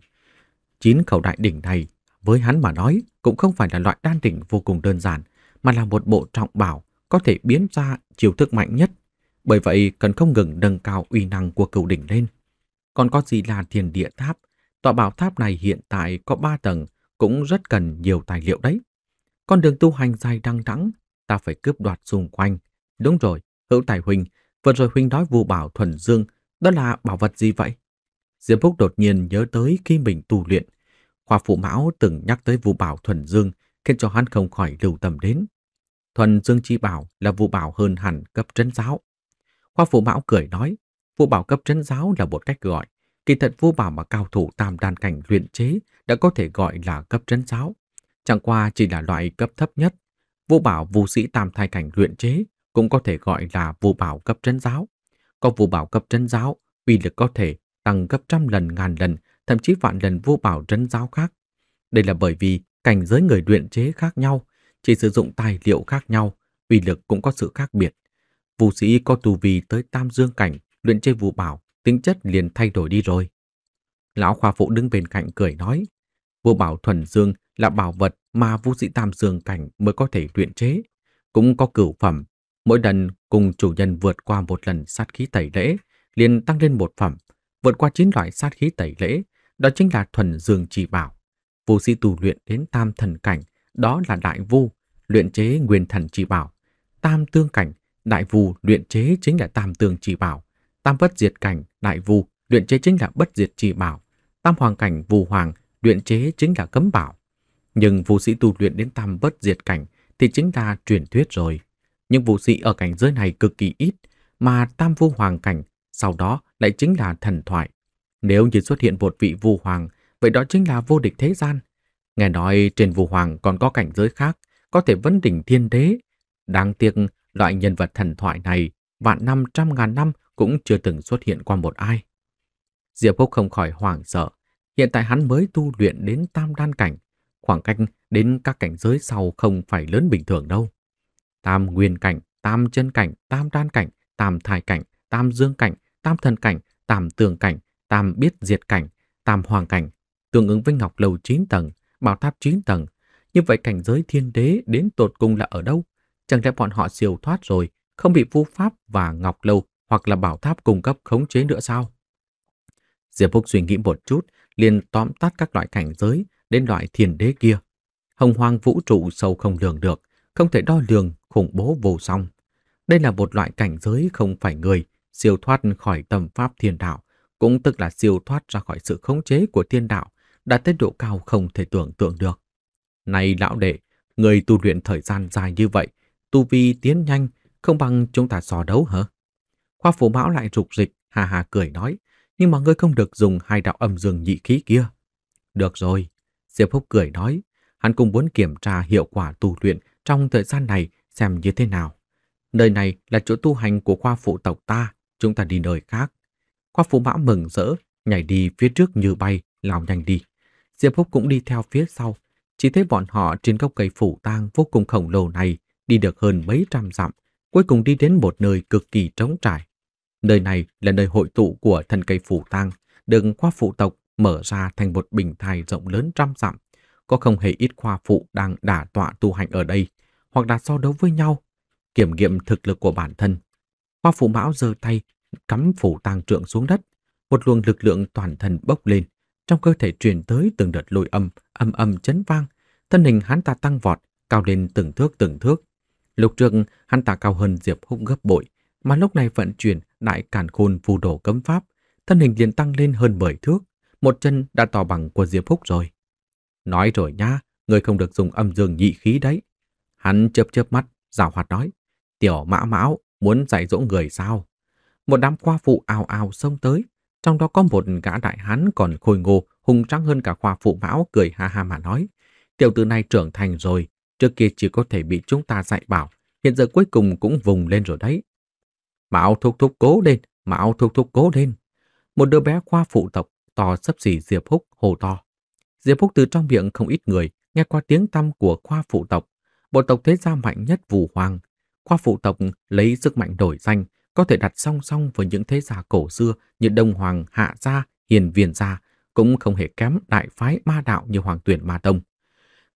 Chín khẩu đại đỉnh này, với hắn mà nói, cũng không phải là loại đan đỉnh vô cùng đơn giản, mà là một bộ trọng bảo có thể biến ra chiều thức mạnh nhất, bởi vậy cần không ngừng nâng cao uy năng của cửu đỉnh lên. Còn có gì là thiền địa tháp? Tọa bảo tháp này hiện tại có 3 tầng, cũng rất cần nhiều tài liệu đấy. Con đường tu hành dài đăng đẵng, ta phải cướp đoạt xung quanh. Đúng rồi, hữu tài huynh, vừa rồi huynh nói vụ bảo thuần dương, đó là bảo vật gì vậy? Diệp Phúc đột nhiên nhớ tới khi mình tu luyện. Khoa phụ mão từng nhắc tới vụ bảo thuần dương, khiến cho hắn không khỏi lưu tâm đến thuần dương chi bảo là vụ bảo hơn hẳn cấp trấn giáo. Khoa phụ mão cười nói, vụ bảo cấp trấn giáo là một cách gọi. Kỳ thật vụ bảo mà cao thủ tam đan cảnh luyện chế đã có thể gọi là cấp trấn giáo. Chẳng qua chỉ là loại cấp thấp nhất. Vụ bảo vũ sĩ tam thai cảnh luyện chế cũng có thể gọi là vụ bảo cấp trấn giáo. Có vụ bảo cấp trấn giáo, uy lực có thể tăng gấp trăm lần ngàn lần, thậm chí vạn lần vô bảo trấn giáo khác. Đây là bởi vì cảnh giới người luyện chế khác nhau, chỉ sử dụng tài liệu khác nhau, uy lực cũng có sự khác biệt. Vũ sĩ có tù vi tới tam dương cảnh, luyện chơi vũ bảo, tính chất liền thay đổi đi rồi. Lão khoa phụ đứng bên cạnh cười nói, vũ bảo thuần dương là bảo vật mà vũ sĩ tam dương cảnh mới có thể luyện chế, cũng có cửu phẩm. Mỗi lần cùng chủ nhân vượt qua một lần sát khí tẩy lễ, liền tăng lên một phẩm, vượt qua chín loại sát khí tẩy lễ, đó chính là thuần dương chỉ bảo. Vô sĩ tu luyện đến tam thần cảnh, đó là đại vu luyện chế nguyên thần chỉ bảo, tam tương cảnh, đại vù luyện chế chính là tam tương chỉ bảo, tam bất diệt cảnh, đại vù luyện chế chính là bất diệt chỉ bảo, tam hoàng cảnh vù hoàng luyện chế chính là cấm bảo. Nhưng vũ sĩ tu luyện đến tam bất diệt cảnh thì chính là truyền thuyết rồi. Nhưng vũ sĩ ở cảnh giới này cực kỳ ít, mà tam vu hoàng cảnh sau đó lại chính là thần thoại. Nếu như xuất hiện một vị vu hoàng, vậy đó chính là vô địch thế gian. Nghe nói trên vu hoàng còn có cảnh giới khác có thể vấn đỉnh thiên thế. Đáng tiếc, loại nhân vật thần thoại này vạn năm trăm ngàn năm cũng chưa từng xuất hiện qua một ai. Diệp Phúc không khỏi hoảng sợ. Hiện tại hắn mới tu luyện đến tam đan cảnh. Khoảng cách đến các cảnh giới sau không phải lớn bình thường đâu. Tam nguyên cảnh, tam chân cảnh, tam đan cảnh, tam thai cảnh, tam dương cảnh, tam thần cảnh, tam tường cảnh, tam biết diệt cảnh, tam hoàng cảnh. Tương ứng với ngọc lầu 9 tầng, bảo tháp 9 tầng, như vậy cảnh giới thiên đế đến tột cùng là ở đâu? Chẳng lẽ bọn họ siêu thoát rồi, không bị vu pháp và ngọc lâu hoặc là bảo tháp cung cấp khống chế nữa sao? Diệp Phúc suy nghĩ một chút, liền tóm tắt các loại cảnh giới đến loại thiên đế kia. Hồng hoang vũ trụ sâu không lường được, không thể đo lường, khủng bố vô song. Đây là một loại cảnh giới không phải người, siêu thoát khỏi tầm pháp thiên đạo, cũng tức là siêu thoát ra khỏi sự khống chế của thiên đạo, đạt tới độ cao không thể tưởng tượng được. Này lão đệ, người tu luyện thời gian dài như vậy, tu vi tiến nhanh, không bằng chúng ta so đấu hả? Khoa phủ mão lại rục dịch, hà hà cười nói, nhưng mà ngươi không được dùng hai đạo âm dương nhị khí kia. Được rồi, Diệp Phúc cười nói, hắn cũng muốn kiểm tra hiệu quả tu luyện trong thời gian này xem như thế nào. Nơi này là chỗ tu hành của khoa phụ tộc ta, chúng ta đi nơi khác. Khoa phụ mão mừng rỡ, nhảy đi phía trước như bay, lao nhanh đi. Diệp Phúc cũng đi theo phía sau, chỉ thấy bọn họ trên gốc cây phủ tang vô cùng khổng lồ này đi được hơn mấy trăm dặm, cuối cùng đi đến một nơi cực kỳ trống trải. Nơi này là nơi hội tụ của thần cây phủ tang, đường khoa phụ tộc mở ra thành một bình thai rộng lớn trăm dặm. Có không hề ít khoa phụ đang đả tọa tu hành ở đây, hoặc đã so đấu với nhau, kiểm nghiệm thực lực của bản thân. Khoa phụ mão giơ tay, cắm phủ tang trượng xuống đất, một luồng lực lượng toàn thân bốc lên, trong cơ thể truyền tới từng đợt lôi âm, âm âm chấn vang, thân hình hắn ta tăng vọt, cao lên từng thước từng thước. lục trường hắn ta cao hơn Diệp Húc gấp bội, mà lúc này vận chuyển đại càn khôn phù đổ cấm pháp, thân hình liền tăng lên hơn 10 thước, một chân đã to bằng của Diệp Húc rồi. Nói rồi nha, người không được dùng âm dương nhị khí đấy. Hắn chớp chớp mắt, rào hoạt nói, tiểu mã mão, muốn dạy dỗ người sao? Một đám qua phụ ào ào xông tới, trong đó có một gã đại hán còn khôi ngô, hùng trắng hơn cả khoa phụ mão cười ha ha mà nói. Tiểu tử này trưởng thành rồi, trước kia chỉ có thể bị chúng ta dạy bảo, hiện giờ cuối cùng cũng vùng lên rồi đấy. Mão thúc thúc cố lên, mão thúc thúc cố lên. Một đứa bé khoa phụ tộc to sấp xỉ Diệp Húc hồ to. Diệp Húc từ trong miệng không ít người nghe qua tiếng tăm của khoa phụ tộc, bộ tộc thế gia mạnh nhất Vũ Hoàng. Khoa phụ tộc lấy sức mạnh đổi danh, có thể đặt song song với những thế giả cổ xưa như Đông Hoàng, Hạ Gia, Hiền Viền Gia, cũng không hề kém đại phái ma đạo như Hoàng Tuyển Ma Tông.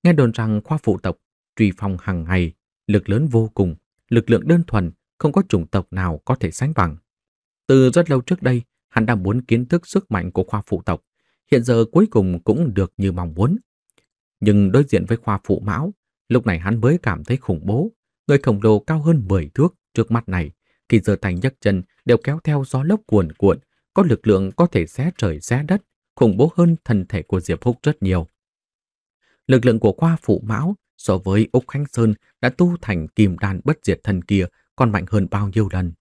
Nghe đồn rằng khoa phụ tộc truy phong hàng ngày, lực lớn vô cùng, lực lượng đơn thuần, không có chủng tộc nào có thể sánh bằng. Từ rất lâu trước đây, hắn đã muốn kiến thức sức mạnh của khoa phụ tộc, hiện giờ cuối cùng cũng được như mong muốn. Nhưng đối diện với khoa phụ mão, lúc này hắn mới cảm thấy khủng bố, người khổng lồ cao hơn 10 thước trước mắt này khi giơ tay nhấc chân đều kéo theo gió lốc cuồn cuộn, có lực lượng có thể xé trời xé đất, khủng bố hơn thân thể của Diệp Húc rất nhiều. Lực lượng của Khoa Phụ Mão so với Úc Khánh Sơn đã tu thành kim đan bất diệt thần kia còn mạnh hơn bao nhiêu lần.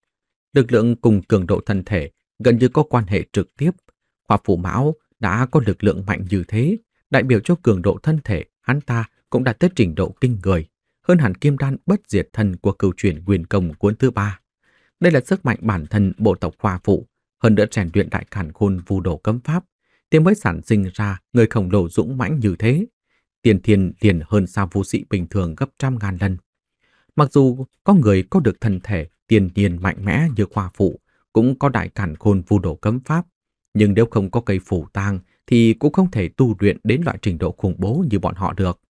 Lực lượng cùng cường độ thân thể gần như có quan hệ trực tiếp. Khoa Phụ Mão đã có lực lượng mạnh như thế, đại biểu cho cường độ thân thể hắn ta cũng đã tới trình độ kinh người, hơn hẳn kim đan bất diệt thần của cựu truyền quyền công cuốn thứ ba. Đây là sức mạnh bản thân bộ tộc khoa phụ, hơn nữa rèn luyện đại càn khôn vu đồ cấm pháp, tiếng mới sản sinh ra người khổng lồ dũng mãnh như thế. Tiền thiên liền hơn sao vô sĩ bình thường gấp trăm ngàn lần. Mặc dù có người có được thân thể tiền nhiên mạnh mẽ như khoa phụ, cũng có đại cản khôn vu đổ cấm pháp, nhưng nếu không có cây phủ tang thì cũng không thể tu luyện đến loại trình độ khủng bố như bọn họ được.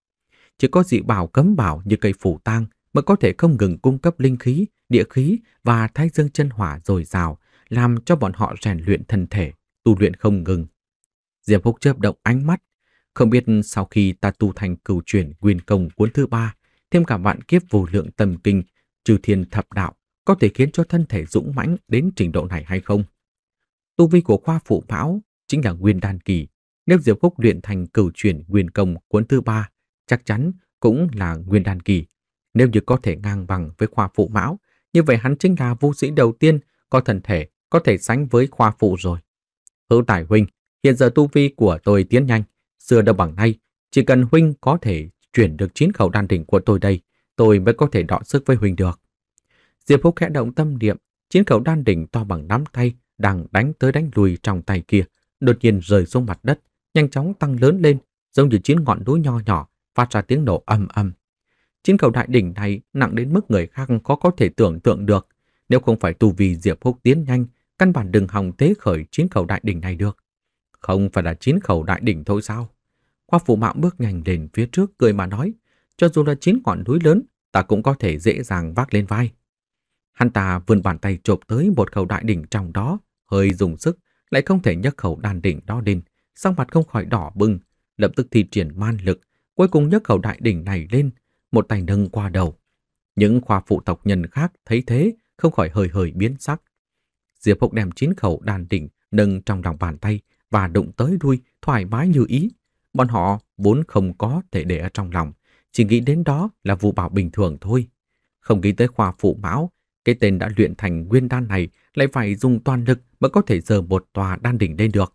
Chỉ có dị bảo cấm bảo như cây phủ tang mới có thể không ngừng cung cấp linh khí địa khí và thái dương chân hỏa dồi dào, làm cho bọn họ rèn luyện thân thể, tu luyện không ngừng. Diệp Húc chớp động ánh mắt, không biết sau khi ta tu thành cửu chuyển nguyên công cuốn thứ ba, thêm cả vạn kiếp vô lượng tâm kinh, trừ thiên thập đạo, có thể khiến cho thân thể dũng mãnh đến trình độ này hay không? Tu vi của khoa phụ mão chính là nguyên đan kỳ. Nếu Diệp Húc luyện thành cửu chuyển nguyên công cuốn thứ ba, chắc chắn cũng là nguyên đan kỳ. Nếu như có thể ngang bằng với khoa phụ mão, như vậy hắn chính là vũ sĩ đầu tiên có thần thể có thể sánh với khoa phụ rồi. Hữu tài huynh, hiện giờ tu vi của tôi tiến nhanh, xưa đâu bằng nay, chỉ cần huynh có thể chuyển được chín khẩu đan đỉnh của tôi đây, tôi mới có thể đọ sức với huynh được. Diệp Phúc khẽ động tâm niệm, chín khẩu đan đỉnh to bằng nắm tay đang đánh tới đánh lùi trong tay kia, đột nhiên rơi xuống mặt đất, nhanh chóng tăng lớn lên, giống như chín ngọn núi nho nhỏ phát ra tiếng nổ âm âm. Chiến khẩu đại đỉnh này nặng đến mức người khác khó có thể tưởng tượng được. Nếu không phải tu vi Diệp Húc tiến nhanh, căn bản đừng hòng tế khởi chiến khẩu đại đỉnh này được. Không phải là chiến khẩu đại đỉnh thôi sao? Qua phụ mạo bước nhanh lên phía trước cười mà nói, cho dù là chín ngọn núi lớn, ta cũng có thể dễ dàng vác lên vai. Hắn ta vươn bàn tay chộp tới một khẩu đại đỉnh trong đó, hơi dùng sức, lại không thể nhấc khẩu đàn đỉnh đó lên, song mặt không khỏi đỏ bừng, lập tức thi triển man lực, cuối cùng nhấc khẩu đại đỉnh này lên, một tay nâng qua đầu. Những khoa phụ tộc nhân khác thấy thế không khỏi hơi hơi biến sắc. Diệp Húc đem chín khẩu đàn đỉnh nâng trong lòng bàn tay và đụng tới đuôi thoải mái như ý. Bọn họ vốn không có thể để ở trong lòng, chỉ nghĩ đến đó là vụ bảo bình thường thôi. Không nghĩ tới khoa phụ mão, cái tên đã luyện thành nguyên đan này lại phải dùng toàn lực mới có thể giờ một tòa đan đỉnh lên được.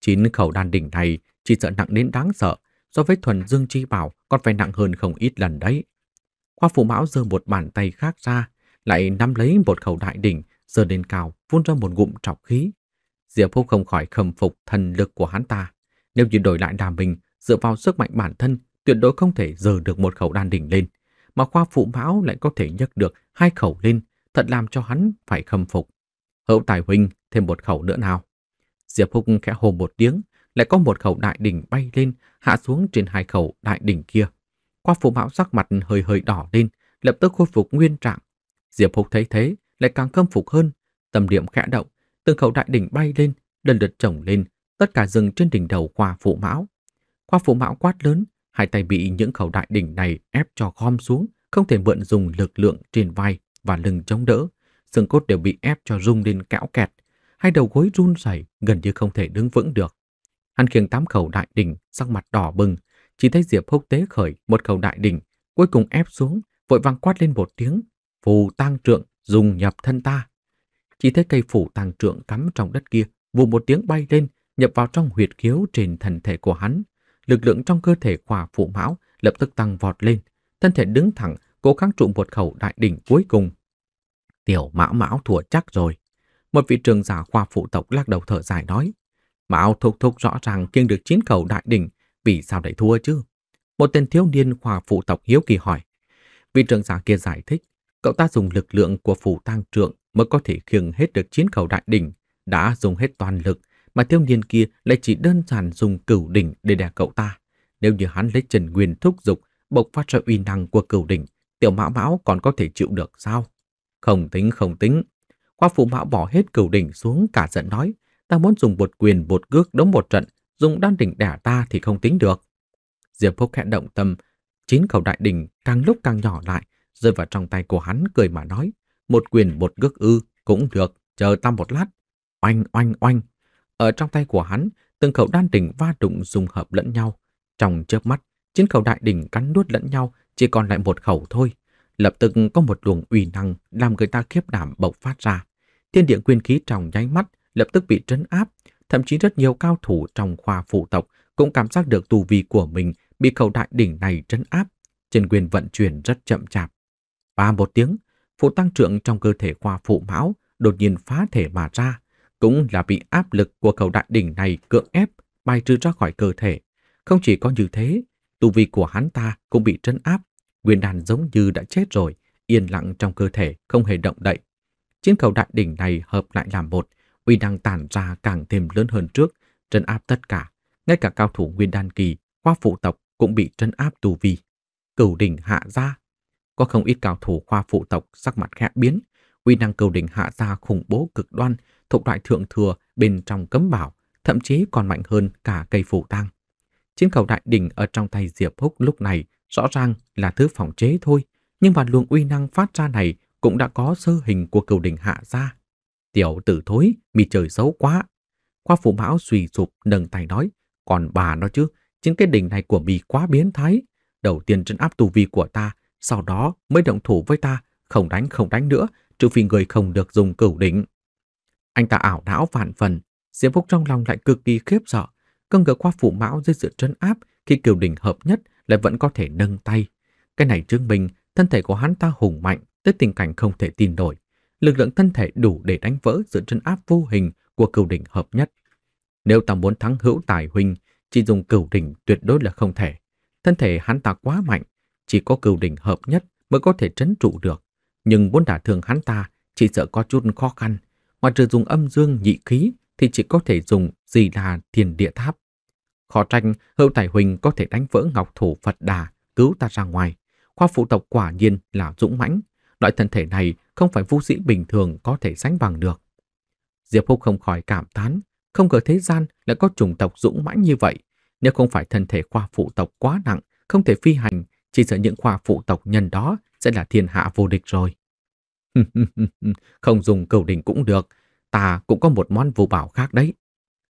Chín khẩu đan đỉnh này chỉ sợ nặng đến đáng sợ, so với thuần dương chi bảo còn phải nặng hơn không ít lần đấy. Khoa phụ mão giơ một bàn tay khác ra, lại nắm lấy một khẩu đại đỉnh, giơ lên cao, phun ra một ngụm trọc khí. Diệp Phúc không khỏi khâm phục thần lực của hắn ta. Nếu như đổi lại đàm mình, dựa vào sức mạnh bản thân, tuyệt đối không thể giơ được một khẩu đan đỉnh lên, mà khoa phụ mão lại có thể nhấc được hai khẩu lên, thật làm cho hắn phải khâm phục. Hậu tài huynh thêm một khẩu nữa nào. Diệp Phúc khẽ hồ một tiếng, lại có một khẩu đại đỉnh bay lên, hạ xuống trên hai khẩu đại đỉnh kia. Qua phụ mão sắc mặt hơi hơi đỏ lên, lập tức khôi phục nguyên trạng. Diệp Húc thấy thế, lại càng khâm phục hơn, tâm điểm khẽ động, từng khẩu đại đỉnh bay lên, lần lượt chồng lên, tất cả dừng trên đỉnh đầu qua phụ mão. Qua phụ mão quát lớn, hai tay bị những khẩu đại đỉnh này ép cho khom xuống, không thể mượn dùng lực lượng trên vai và lưng chống đỡ, xương cốt đều bị ép cho rung lên kẽo kẹt, hai đầu gối run rẩy gần như không thể đứng vững được. Hắn khiêng tám khẩu đại đỉnh, sắc mặt đỏ bừng, chỉ thấy Diệp Húc tế khởi một khẩu đại đỉnh, cuối cùng ép xuống, vội vàng quát lên một tiếng, phù tăng trượng dùng nhập thân ta. Chỉ thấy cây phủ tăng trượng cắm trong đất kia, vù một tiếng bay lên, nhập vào trong huyệt khiếu trên thân thể của hắn. Lực lượng trong cơ thể khỏa phụ mão lập tức tăng vọt lên, thân thể đứng thẳng, cố gắng trụ một khẩu đại đỉnh cuối cùng. Tiểu mã mão thua chắc rồi. Một vị trường giả khoa phụ tộc lắc đầu thở dài nói, mà ao thúc rõ ràng kiêng được chín cầu đại đỉnh, vì sao lại thua chứ? Một tên thiếu niên hòa phụ tộc hiếu kỳ hỏi. Vị trưởng giả kia giải thích, cậu ta dùng lực lượng của phủ tang trượng mới có thể khiêng hết được chiến khẩu đại đỉnh, đã dùng hết toàn lực, mà thiếu niên kia lại chỉ đơn giản dùng cửu đỉnh để đè cậu ta. Nếu như hắn lấy trần nguyên thúc dục, bộc phát ra uy năng của cửu đỉnh, tiểu mão mão còn có thể chịu được sao? Không tính không tính. Khoa phụ mão bỏ hết cửu đỉnh xuống cả giận nói, ta muốn dùng bột quyền bột cước đống một trận, dùng đan đỉnh đẻ ta thì không tính được. Diệp Phúc khẽ động tâm, chín khẩu đại đỉnh càng lúc càng nhỏ lại, rơi vào trong tay của hắn cười mà nói, một quyền bột cước ư, cũng được, chờ ta một lát. Oanh oanh oanh, ở trong tay của hắn, từng khẩu đan đỉnh va đụng dùng hợp lẫn nhau. Trong chớp mắt, chín khẩu đại đỉnh cắn nuốt lẫn nhau, chỉ còn lại một khẩu thôi. Lập tức có một luồng uy năng làm người ta khiếp đảm bộc phát ra. Thiên địa quyên khí trong nháy mắt lập tức bị trấn áp, thậm chí rất nhiều cao thủ trong khoa phụ tộc cũng cảm giác được tù vi của mình bị khẩu đại đỉnh này trấn áp, chân quyền vận chuyển rất chậm chạp. Ba một tiếng, phụ tăng trưởng trong cơ thể khoa phụ mão đột nhiên phá thể mà ra, cũng là bị áp lực của khẩu đại đỉnh này cưỡng ép bay trừ ra khỏi cơ thể. Không chỉ có như thế, tu vi của hắn ta cũng bị trấn áp, quyền đàn giống như đã chết rồi, yên lặng trong cơ thể, không hề động đậy. Chiến khẩu đại đỉnh này hợp lại làm một, uy năng tản ra càng thêm lớn hơn trước, trấn áp tất cả, ngay cả cao thủ nguyên đan kỳ, khoa phụ tộc cũng bị trấn áp tù vi. Cửu đỉnh hạ ra, có không ít cao thủ khoa phụ tộc sắc mặt khẽ biến, uy năng cửu đỉnh hạ ra khủng bố cực đoan, thuộc loại thượng thừa bên trong cấm bảo, thậm chí còn mạnh hơn cả cây phủ tăng. Chiến cầu đại đỉnh ở trong tay Diệp Húc lúc này rõ ràng là thứ phòng chế thôi, nhưng mà luồng uy năng phát ra này cũng đã có sơ hình của cửu đỉnh hạ ra. Tiểu tử thối, mì trời xấu quá. Khoa phụ mão suy sụp nâng tay nói, còn bà nó chứ, chính cái đỉnh này của mì quá biến thái. Đầu tiên trấn áp tu vi của ta, sau đó mới động thủ với ta, không đánh không đánh nữa, trừ phi người không được dùng cửu đỉnh. Anh ta ảo não vạn phần, diễm Phúc trong lòng lại cực kỳ khiếp sợ. Cơn ngờ qua phụ mão dưới sự trấn áp khi cửu đỉnh hợp nhất lại vẫn có thể nâng tay. Cái này chứng minh thân thể của hắn ta hùng mạnh tới tình cảnh không thể tin nổi lực lượng thân thể đủ để đánh vỡ sự chân áp vô hình của cửu đỉnh hợp nhất. Nếu ta muốn thắng hữu tài huynh, chỉ dùng cửu đỉnh tuyệt đối là không thể. Thân thể hắn ta quá mạnh, chỉ có cửu đỉnh hợp nhất mới có thể trấn trụ được. Nhưng muốn đả thương hắn ta, chỉ sợ có chút khó khăn. Ngoài trừ dùng âm dương nhị khí, thì chỉ có thể dùng gì là thiền địa tháp. Khó tranh, hữu tài huynh có thể đánh vỡ ngọc thủ Phật đà, cứu ta ra ngoài. Khoa phụ tộc quả nhiên là dũng mãnh, Loại thân thể này không phải vũ sĩ bình thường có thể sánh bằng được. Diệp Húc không khỏi cảm thán, không ngờ thế gian lại có chủng tộc dũng mãnh như vậy. Nếu không phải thân thể khoa phụ tộc quá nặng, không thể phi hành, chỉ sợ những khoa phụ tộc nhân đó sẽ là thiên hạ vô địch rồi. (laughs) không dùng cửu đỉnh cũng được, ta cũng có một món vô bảo khác đấy.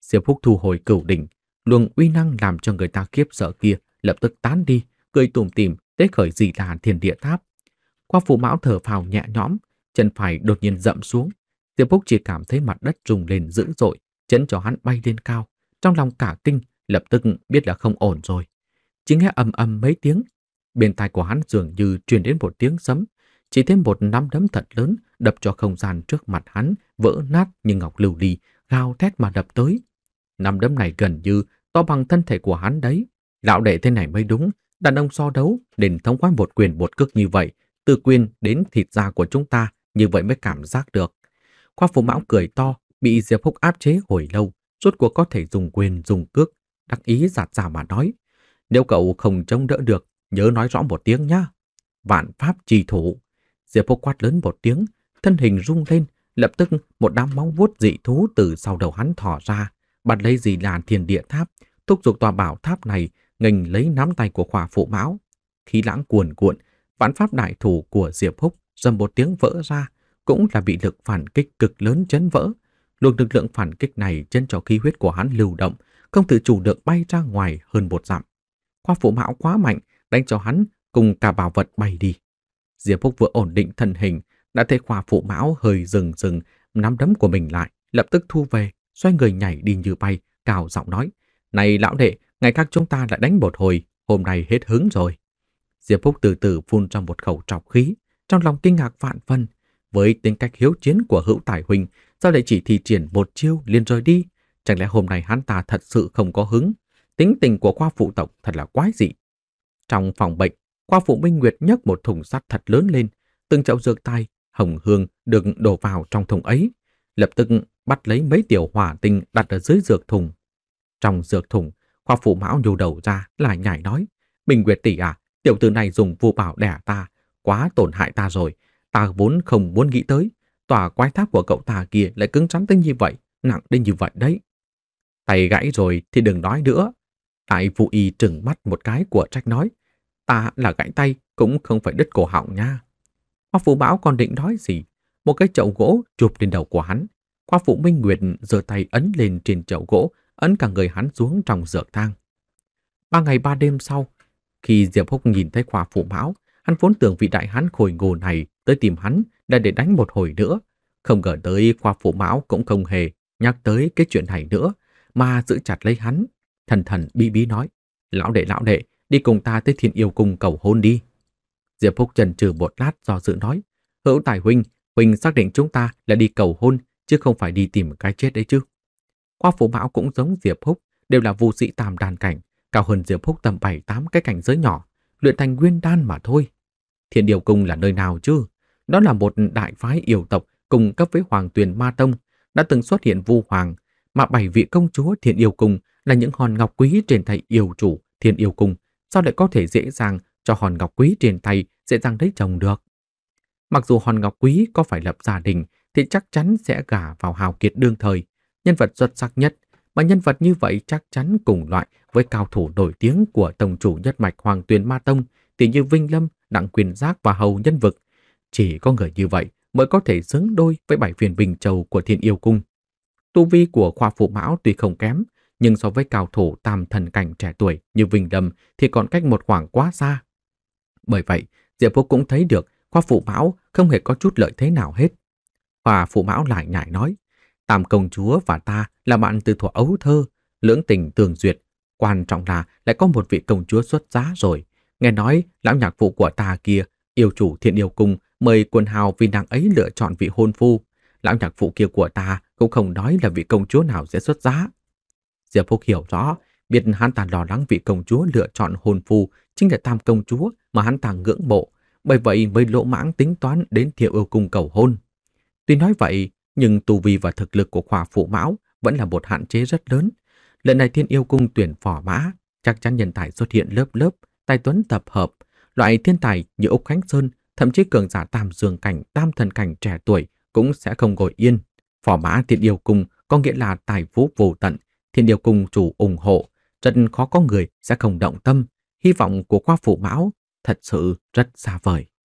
Diệp Húc thu hồi cửu đỉnh, luồng uy năng làm cho người ta kiếp sợ kia lập tức tán đi, cười tủm tìm tế khởi gì là thiên địa tháp, qua phụ mão thở phào nhẹ nhõm, chân phải đột nhiên dậm xuống. Diệp Phúc chỉ cảm thấy mặt đất rung lên dữ dội, chấn cho hắn bay lên cao. Trong lòng cả kinh, lập tức biết là không ổn rồi. Chỉ nghe ầm ầm mấy tiếng, bên tai của hắn dường như truyền đến một tiếng sấm, chỉ thêm một nắm đấm thật lớn đập cho không gian trước mặt hắn vỡ nát như ngọc lưu ly, gào thét mà đập tới. Nắm đấm này gần như to bằng thân thể của hắn đấy. Lão đệ thế này mới đúng, đàn ông so đấu, đền thống quán một quyền một cước như vậy tư quyên đến thịt da của chúng ta như vậy mới cảm giác được. Khoa phụ mão cười to, bị Diệp Phúc áp chế hồi lâu, rốt cuộc có thể dùng quyền dùng cước, đắc ý giạt rào mà nói. Nếu cậu không chống đỡ được, nhớ nói rõ một tiếng nhá. Vạn pháp trì thủ. Diệp Phúc quát lớn một tiếng, thân hình rung lên, lập tức một đám máu vuốt dị thú từ sau đầu hắn thỏ ra, bắt lấy gì là thiền địa tháp, thúc giục tòa bảo tháp này nghênh lấy nắm tay của khoa phụ mão. Khí lãng cuồn cuộn, Ván pháp đại thủ của Diệp Húc dầm một tiếng vỡ ra, cũng là bị lực phản kích cực lớn chấn vỡ. Luồng lực lượng phản kích này trên cho khí huyết của hắn lưu động, không tự chủ được bay ra ngoài hơn một dặm. Khoa phụ mão quá mạnh, đánh cho hắn cùng cả bảo vật bay đi. Diệp Húc vừa ổn định thân hình, đã thấy khoa phụ mão hơi rừng rừng, nắm đấm của mình lại, lập tức thu về, xoay người nhảy đi như bay, cào giọng nói. Này lão đệ, ngày khác chúng ta lại đánh một hồi, hôm nay hết hứng rồi. Diệp Phúc từ từ phun ra một khẩu trọc khí, trong lòng kinh ngạc vạn phần. Với tính cách hiếu chiến của hữu tài huynh, sao lại chỉ thi triển một chiêu liền rời đi? Chẳng lẽ hôm nay hắn ta thật sự không có hứng? Tính tình của khoa phụ tộc thật là quái dị. Trong phòng bệnh, khoa phụ Minh Nguyệt nhấc một thùng sắt thật lớn lên, từng chậu dược tay hồng hương được đổ vào trong thùng ấy. Lập tức bắt lấy mấy tiểu hỏa tinh đặt ở dưới dược thùng. Trong dược thùng, khoa phụ mão nhô đầu ra, lại nhảy nói. Minh Nguyệt tỷ à, Tiểu tử này dùng vu bảo đẻ ta, quá tổn hại ta rồi. Ta vốn không muốn nghĩ tới. Tòa quái tháp của cậu ta kia lại cứng rắn tới như vậy, nặng đến như vậy đấy. Tay gãy rồi thì đừng nói nữa. Tại phụ y trừng mắt một cái của trách nói. Ta là gãy tay, cũng không phải đứt cổ họng nha. Hoa phụ bảo còn định nói gì? Một cái chậu gỗ chụp lên đầu của hắn. Khoa phụ Minh Nguyệt giơ tay ấn lên trên chậu gỗ, ấn cả người hắn xuống trong dược thang. Ba ngày ba đêm sau, khi Diệp Húc nhìn thấy khoa phụ mão, hắn vốn tưởng vị đại hán khôi ngô này tới tìm hắn đã để đánh một hồi nữa. Không ngờ tới khoa phụ mão cũng không hề nhắc tới cái chuyện này nữa, mà giữ chặt lấy hắn. Thần thần bí bí nói, lão đệ lão đệ, đi cùng ta tới thiên yêu cung cầu hôn đi. Diệp Húc trần trừ một lát do dự nói, hữu tài huynh, huynh xác định chúng ta là đi cầu hôn, chứ không phải đi tìm cái chết đấy chứ. Khoa phụ mão cũng giống Diệp Húc, đều là vô sĩ tam đàn cảnh, cao hơn Diệp Phúc tầm 7-8 cái cảnh giới nhỏ, luyện thành nguyên đan mà thôi. Thiên Điều Cung là nơi nào chứ? Đó là một đại phái yêu tộc cùng cấp với Hoàng Tuyền Ma Tông đã từng xuất hiện vu hoàng, mà bảy vị công chúa Thiên điều Cung là những hòn ngọc quý trên tay yêu chủ Thiên điều Cung, sao lại có thể dễ dàng cho hòn ngọc quý trên tay dễ dàng lấy chồng được? Mặc dù hòn ngọc quý có phải lập gia đình thì chắc chắn sẽ gả vào hào kiệt đương thời, nhân vật xuất sắc nhất, mà nhân vật như vậy chắc chắn cùng loại với cao thủ nổi tiếng của tổng chủ nhất mạch Hoàng Tuyền Ma Tông, tỷ như Vinh Lâm, Đặng Quyền Giác và Hầu Nhân Vực. Chỉ có người như vậy mới có thể xứng đôi với bảy phiền Bình Châu của Thiên Yêu Cung. Tu vi của khoa phụ mão tuy không kém, nhưng so với cao thủ tam thần cảnh trẻ tuổi như Vinh Lâm thì còn cách một khoảng quá xa. Bởi vậy, Diệp Vô cũng thấy được khoa phụ mão không hề có chút lợi thế nào hết. Khoa phụ mão lại nhảy nói, Tam công chúa và ta là bạn từ thuở ấu thơ, lưỡng tình tường duyệt, Quan trọng là lại có một vị công chúa xuất giá rồi. Nghe nói lão nhạc phụ của ta kia, yêu chủ thiện yêu cung, mời quần hào vì nàng ấy lựa chọn vị hôn phu. Lão nhạc phụ kia của ta cũng không nói là vị công chúa nào sẽ xuất giá. Diệp Phúc hiểu rõ, biết hắn ta lo lắng vị công chúa lựa chọn hôn phu chính là tam công chúa mà hắn ta ngưỡng mộ, bởi vậy mới lỗ mãng tính toán đến thiệu yêu cung cầu hôn. Tuy nói vậy, nhưng tu vi và thực lực của khỏa phụ mão vẫn là một hạn chế rất lớn, Lần này thiên yêu cung tuyển phỏ mã, chắc chắn nhân tài xuất hiện lớp lớp, tài tuấn tập hợp. Loại thiên tài như Úc Khánh Sơn, thậm chí cường giả tam dương cảnh, tam thần cảnh trẻ tuổi cũng sẽ không ngồi yên. Phỏ mã thiên yêu cung có nghĩa là tài phú vô tận, thiên điều cung chủ ủng hộ, rất khó có người sẽ không động tâm. Hy vọng của khoa phụ mão thật sự rất xa vời.